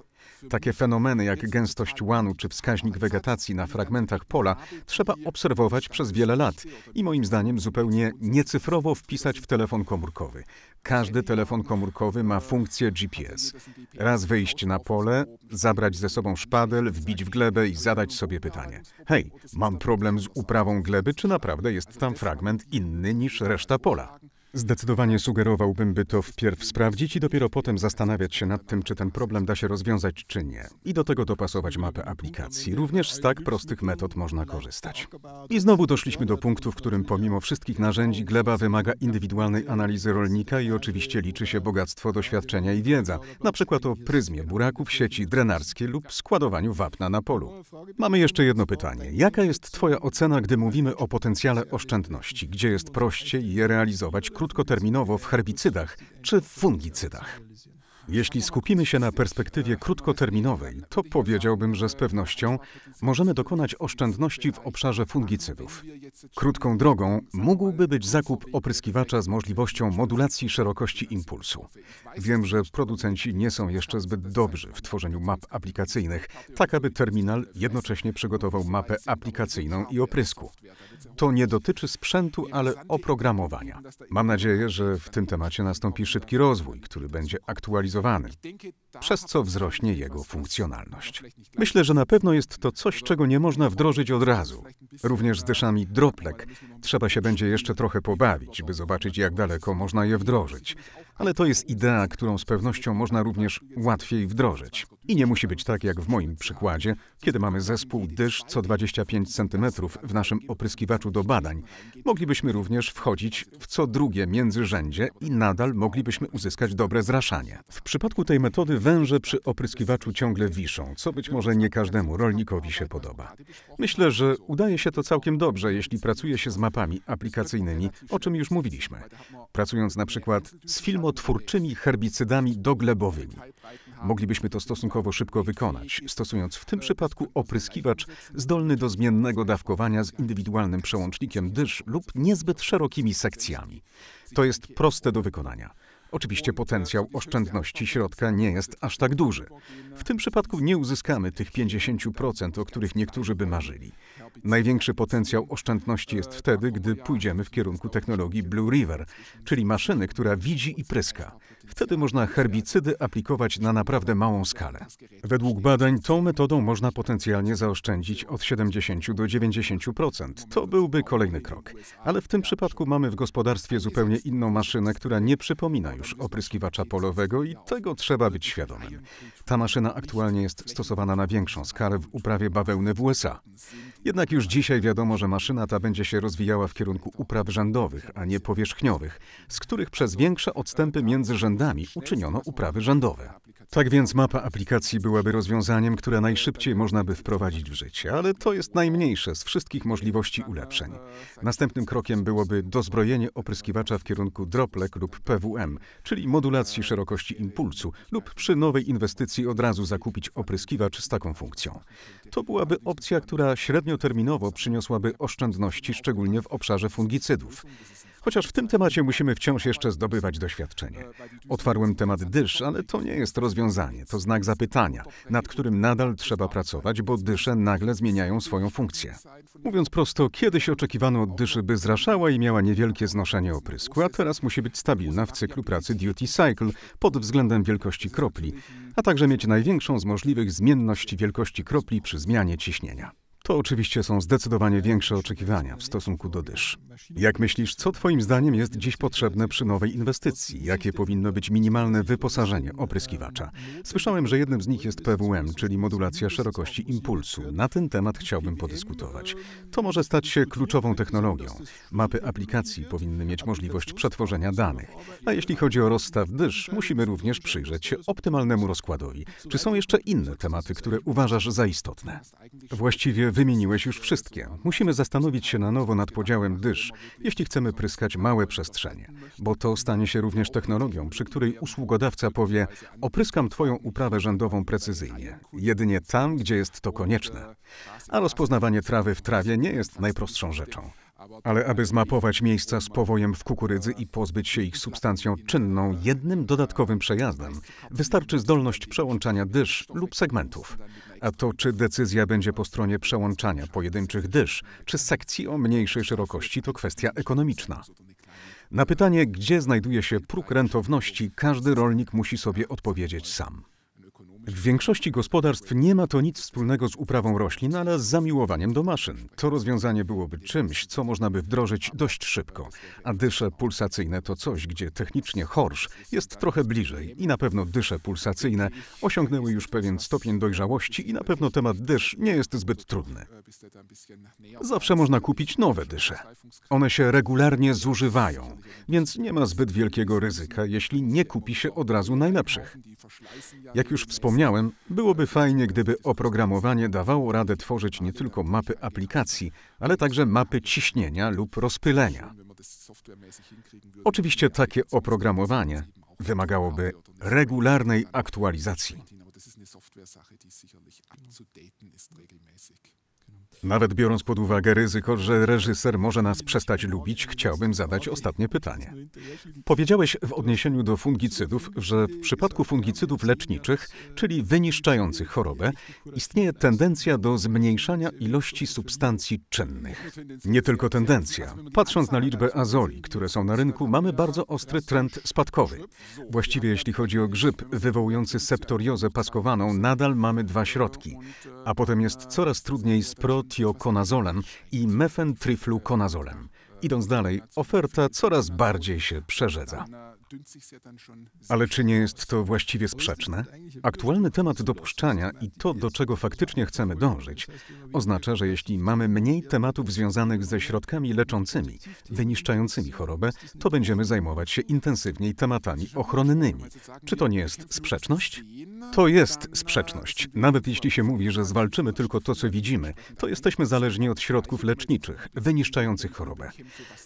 Takie fenomeny jak gęstość łanu czy wskaźnik wegetacji na fragmentach pola trzeba obserwować przez wiele lat i moim zdaniem zupełnie niecyfrowo wpisać w telefon komórkowy. Każdy telefon komórkowy ma funkcję GPS. Raz wyjść na pole, zabrać ze sobą szpadel, wbić w glebę i zadać sobie pytanie. Hej, mam problem z uprawą gleby, czy naprawdę jest tam fragment inny niż reszta pola? Zdecydowanie sugerowałbym, by to wpierw sprawdzić i dopiero potem zastanawiać się nad tym, czy ten problem da się rozwiązać, czy nie. I do tego dopasować mapę aplikacji. Również z tak prostych metod można korzystać. I znowu doszliśmy do punktu, w którym pomimo wszystkich narzędzi gleba wymaga indywidualnej analizy rolnika i oczywiście liczy się bogactwo doświadczenia i wiedza, na przykład o pryzmie buraków, sieci drenarskiej lub składowaniu wapna na polu. Mamy jeszcze jedno pytanie. Jaka jest Twoja ocena, gdy mówimy o potencjale oszczędności? Gdzie jest prościej je realizować krótko? krótkoterminowo w herbicydach czy fungicydach. Jeśli skupimy się na perspektywie krótkoterminowej, to powiedziałbym, że z pewnością możemy dokonać oszczędności w obszarze fungicydów. Krótką drogą mógłby być zakup opryskiwacza z możliwością modulacji szerokości impulsu. Wiem, że producenci nie są jeszcze zbyt dobrzy w tworzeniu map aplikacyjnych, tak aby terminal jednocześnie przygotował mapę aplikacyjną i oprysku. To nie dotyczy sprzętu, ale oprogramowania. Mam nadzieję, że w tym temacie nastąpi szybki rozwój, który będzie aktualizowany przez co wzrośnie jego funkcjonalność. Myślę, że na pewno jest to coś, czego nie można wdrożyć od razu. Również z dyszami droplek trzeba się będzie jeszcze trochę pobawić, by zobaczyć, jak daleko można je wdrożyć ale to jest idea, którą z pewnością można również łatwiej wdrożyć. I nie musi być tak jak w moim przykładzie, kiedy mamy zespół dysz co 25 cm w naszym opryskiwaczu do badań. Moglibyśmy również wchodzić w co drugie międzyrzędzie i nadal moglibyśmy uzyskać dobre zraszanie. W przypadku tej metody węże przy opryskiwaczu ciągle wiszą, co być może nie każdemu rolnikowi się podoba. Myślę, że udaje się to całkiem dobrze, jeśli pracuje się z mapami aplikacyjnymi, o czym już mówiliśmy. Pracując na przykład z filmą otwórczymi herbicydami doglebowymi. Moglibyśmy to stosunkowo szybko wykonać, stosując w tym przypadku opryskiwacz zdolny do zmiennego dawkowania z indywidualnym przełącznikiem dysz lub niezbyt szerokimi sekcjami. To jest proste do wykonania. Oczywiście potencjał oszczędności środka nie jest aż tak duży. W tym przypadku nie uzyskamy tych 50%, o których niektórzy by marzyli. Największy potencjał oszczędności jest wtedy, gdy pójdziemy w kierunku technologii Blue River, czyli maszyny, która widzi i pryska. Wtedy można herbicydy aplikować na naprawdę małą skalę. Według badań tą metodą można potencjalnie zaoszczędzić od 70 do 90%. To byłby kolejny krok. Ale w tym przypadku mamy w gospodarstwie zupełnie inną maszynę, która nie przypomina już opryskiwacza polowego i tego trzeba być świadomym. Ta maszyna aktualnie jest stosowana na większą skalę w uprawie bawełny w USA. Jednak już dzisiaj wiadomo, że maszyna ta będzie się rozwijała w kierunku upraw rzędowych, a nie powierzchniowych, z których przez większe odstępy między rzędami rządami uczyniono uprawy rządowe. Tak więc mapa aplikacji byłaby rozwiązaniem, które najszybciej można by wprowadzić w życie, ale to jest najmniejsze z wszystkich możliwości ulepszeń. Następnym krokiem byłoby dozbrojenie opryskiwacza w kierunku droplek lub PWM, czyli modulacji szerokości impulsu, lub przy nowej inwestycji od razu zakupić opryskiwacz z taką funkcją. To byłaby opcja, która średnioterminowo przyniosłaby oszczędności, szczególnie w obszarze fungicydów. Chociaż w tym temacie musimy wciąż jeszcze zdobywać doświadczenie. Otwarłem temat dysz, ale to nie jest rozwiązanie, to znak zapytania, nad którym nadal trzeba pracować, bo dysze nagle zmieniają swoją funkcję. Mówiąc prosto, kiedyś oczekiwano od dyszy, by zraszała i miała niewielkie znoszenie oprysku, a teraz musi być stabilna w cyklu pracy duty cycle pod względem wielkości kropli, a także mieć największą z możliwych zmienności wielkości kropli przy zmianie ciśnienia. To oczywiście są zdecydowanie większe oczekiwania w stosunku do dysz. Jak myślisz, co Twoim zdaniem jest dziś potrzebne przy nowej inwestycji? Jakie powinno być minimalne wyposażenie opryskiwacza? Słyszałem, że jednym z nich jest PWM, czyli modulacja szerokości impulsu. Na ten temat chciałbym podyskutować. To może stać się kluczową technologią. Mapy aplikacji powinny mieć możliwość przetworzenia danych. A jeśli chodzi o rozstaw dysz, musimy również przyjrzeć się optymalnemu rozkładowi. Czy są jeszcze inne tematy, które uważasz za istotne? Właściwie Wymieniłeś już wszystkie. Musimy zastanowić się na nowo nad podziałem dysz, jeśli chcemy pryskać małe przestrzenie, bo to stanie się również technologią, przy której usługodawca powie: Opryskam Twoją uprawę rzędową precyzyjnie, jedynie tam, gdzie jest to konieczne. A rozpoznawanie trawy w trawie nie jest najprostszą rzeczą. Ale aby zmapować miejsca z powojem w kukurydzy i pozbyć się ich substancją czynną jednym dodatkowym przejazdem, wystarczy zdolność przełączania dysz lub segmentów. A to czy decyzja będzie po stronie przełączania pojedynczych dysz, czy sekcji o mniejszej szerokości, to kwestia ekonomiczna. Na pytanie, gdzie znajduje się próg rentowności, każdy rolnik musi sobie odpowiedzieć sam. W większości gospodarstw nie ma to nic wspólnego z uprawą roślin, ale z zamiłowaniem do maszyn. To rozwiązanie byłoby czymś, co można by wdrożyć dość szybko. A dysze pulsacyjne to coś, gdzie technicznie Horsz jest trochę bliżej i na pewno dysze pulsacyjne osiągnęły już pewien stopień dojrzałości i na pewno temat dysz nie jest zbyt trudny. Zawsze można kupić nowe dysze. One się regularnie zużywają, więc nie ma zbyt wielkiego ryzyka, jeśli nie kupi się od razu najlepszych. Jak już wspomniałem, wspomniałem, byłoby fajnie, gdyby oprogramowanie dawało radę tworzyć nie tylko mapy aplikacji, ale także mapy ciśnienia lub rozpylenia. Oczywiście takie oprogramowanie wymagałoby regularnej aktualizacji. Nawet biorąc pod uwagę ryzyko, że reżyser może nas przestać lubić, chciałbym zadać ostatnie pytanie. Powiedziałeś w odniesieniu do fungicydów, że w przypadku fungicydów leczniczych, czyli wyniszczających chorobę, istnieje tendencja do zmniejszania ilości substancji czynnych. Nie tylko tendencja. Patrząc na liczbę azoli, które są na rynku, mamy bardzo ostry trend spadkowy. Właściwie jeśli chodzi o grzyb wywołujący septoriozę paskowaną, nadal mamy dwa środki, a potem jest coraz trudniej z prot tiokonazolem i mefentryflukonazolem. Idąc dalej, oferta coraz bardziej się przerzedza. Ale czy nie jest to właściwie sprzeczne? Aktualny temat dopuszczania i to, do czego faktycznie chcemy dążyć, oznacza, że jeśli mamy mniej tematów związanych ze środkami leczącymi, wyniszczającymi chorobę, to będziemy zajmować się intensywniej tematami ochronnymi. Czy to nie jest sprzeczność? To jest sprzeczność. Nawet jeśli się mówi, że zwalczymy tylko to, co widzimy, to jesteśmy zależni od środków leczniczych, wyniszczających chorobę.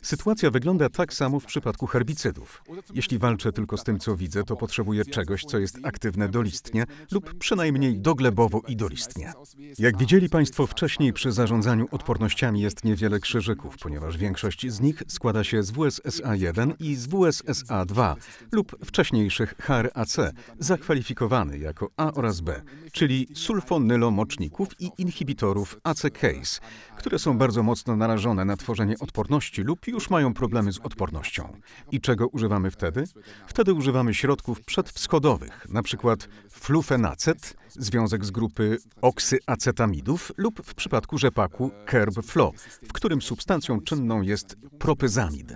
Sytuacja wygląda tak samo w przypadku herbicydów. Jeśli jeśli walczę tylko z tym, co widzę, to potrzebuję czegoś, co jest aktywne dolistnie lub przynajmniej doglebowo i dolistnie. Jak widzieli Państwo wcześniej, przy zarządzaniu odpornościami jest niewiele krzyżyków, ponieważ większość z nich składa się z WSSA-1 i z WSSA-2 lub wcześniejszych HRAC, zakwalifikowany jako A oraz B, czyli sulfonylomoczników i inhibitorów AC-Case, które są bardzo mocno narażone na tworzenie odporności lub już mają problemy z odpornością. I czego używamy wtedy? Wtedy używamy środków przedwschodowych, np. flufenacet, związek z grupy oksyacetamidów lub w przypadku rzepaku kerbflo, w którym substancją czynną jest propyzamid.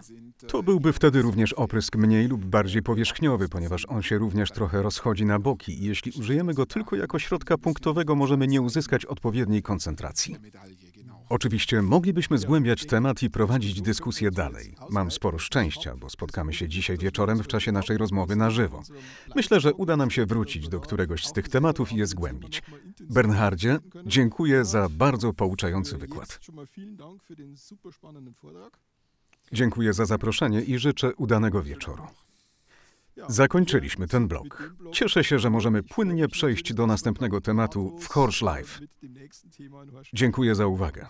To byłby wtedy również oprysk mniej lub bardziej powierzchniowy, ponieważ on się również trochę rozchodzi na boki i jeśli użyjemy go tylko jako środka punktowego, możemy nie uzyskać odpowiedniej koncentracji. Oczywiście moglibyśmy zgłębiać temat i prowadzić dyskusję dalej. Mam sporo szczęścia, bo spotkamy się dzisiaj wieczorem w czasie naszej rozmowy na żywo. Myślę, że uda nam się wrócić do któregoś z tych tematów i je zgłębić. Bernhardzie, dziękuję za bardzo pouczający wykład. Dziękuję za zaproszenie i życzę udanego wieczoru. Zakończyliśmy ten blok. Cieszę się, że możemy płynnie przejść do następnego tematu w Horse Life. Dziękuję za uwagę.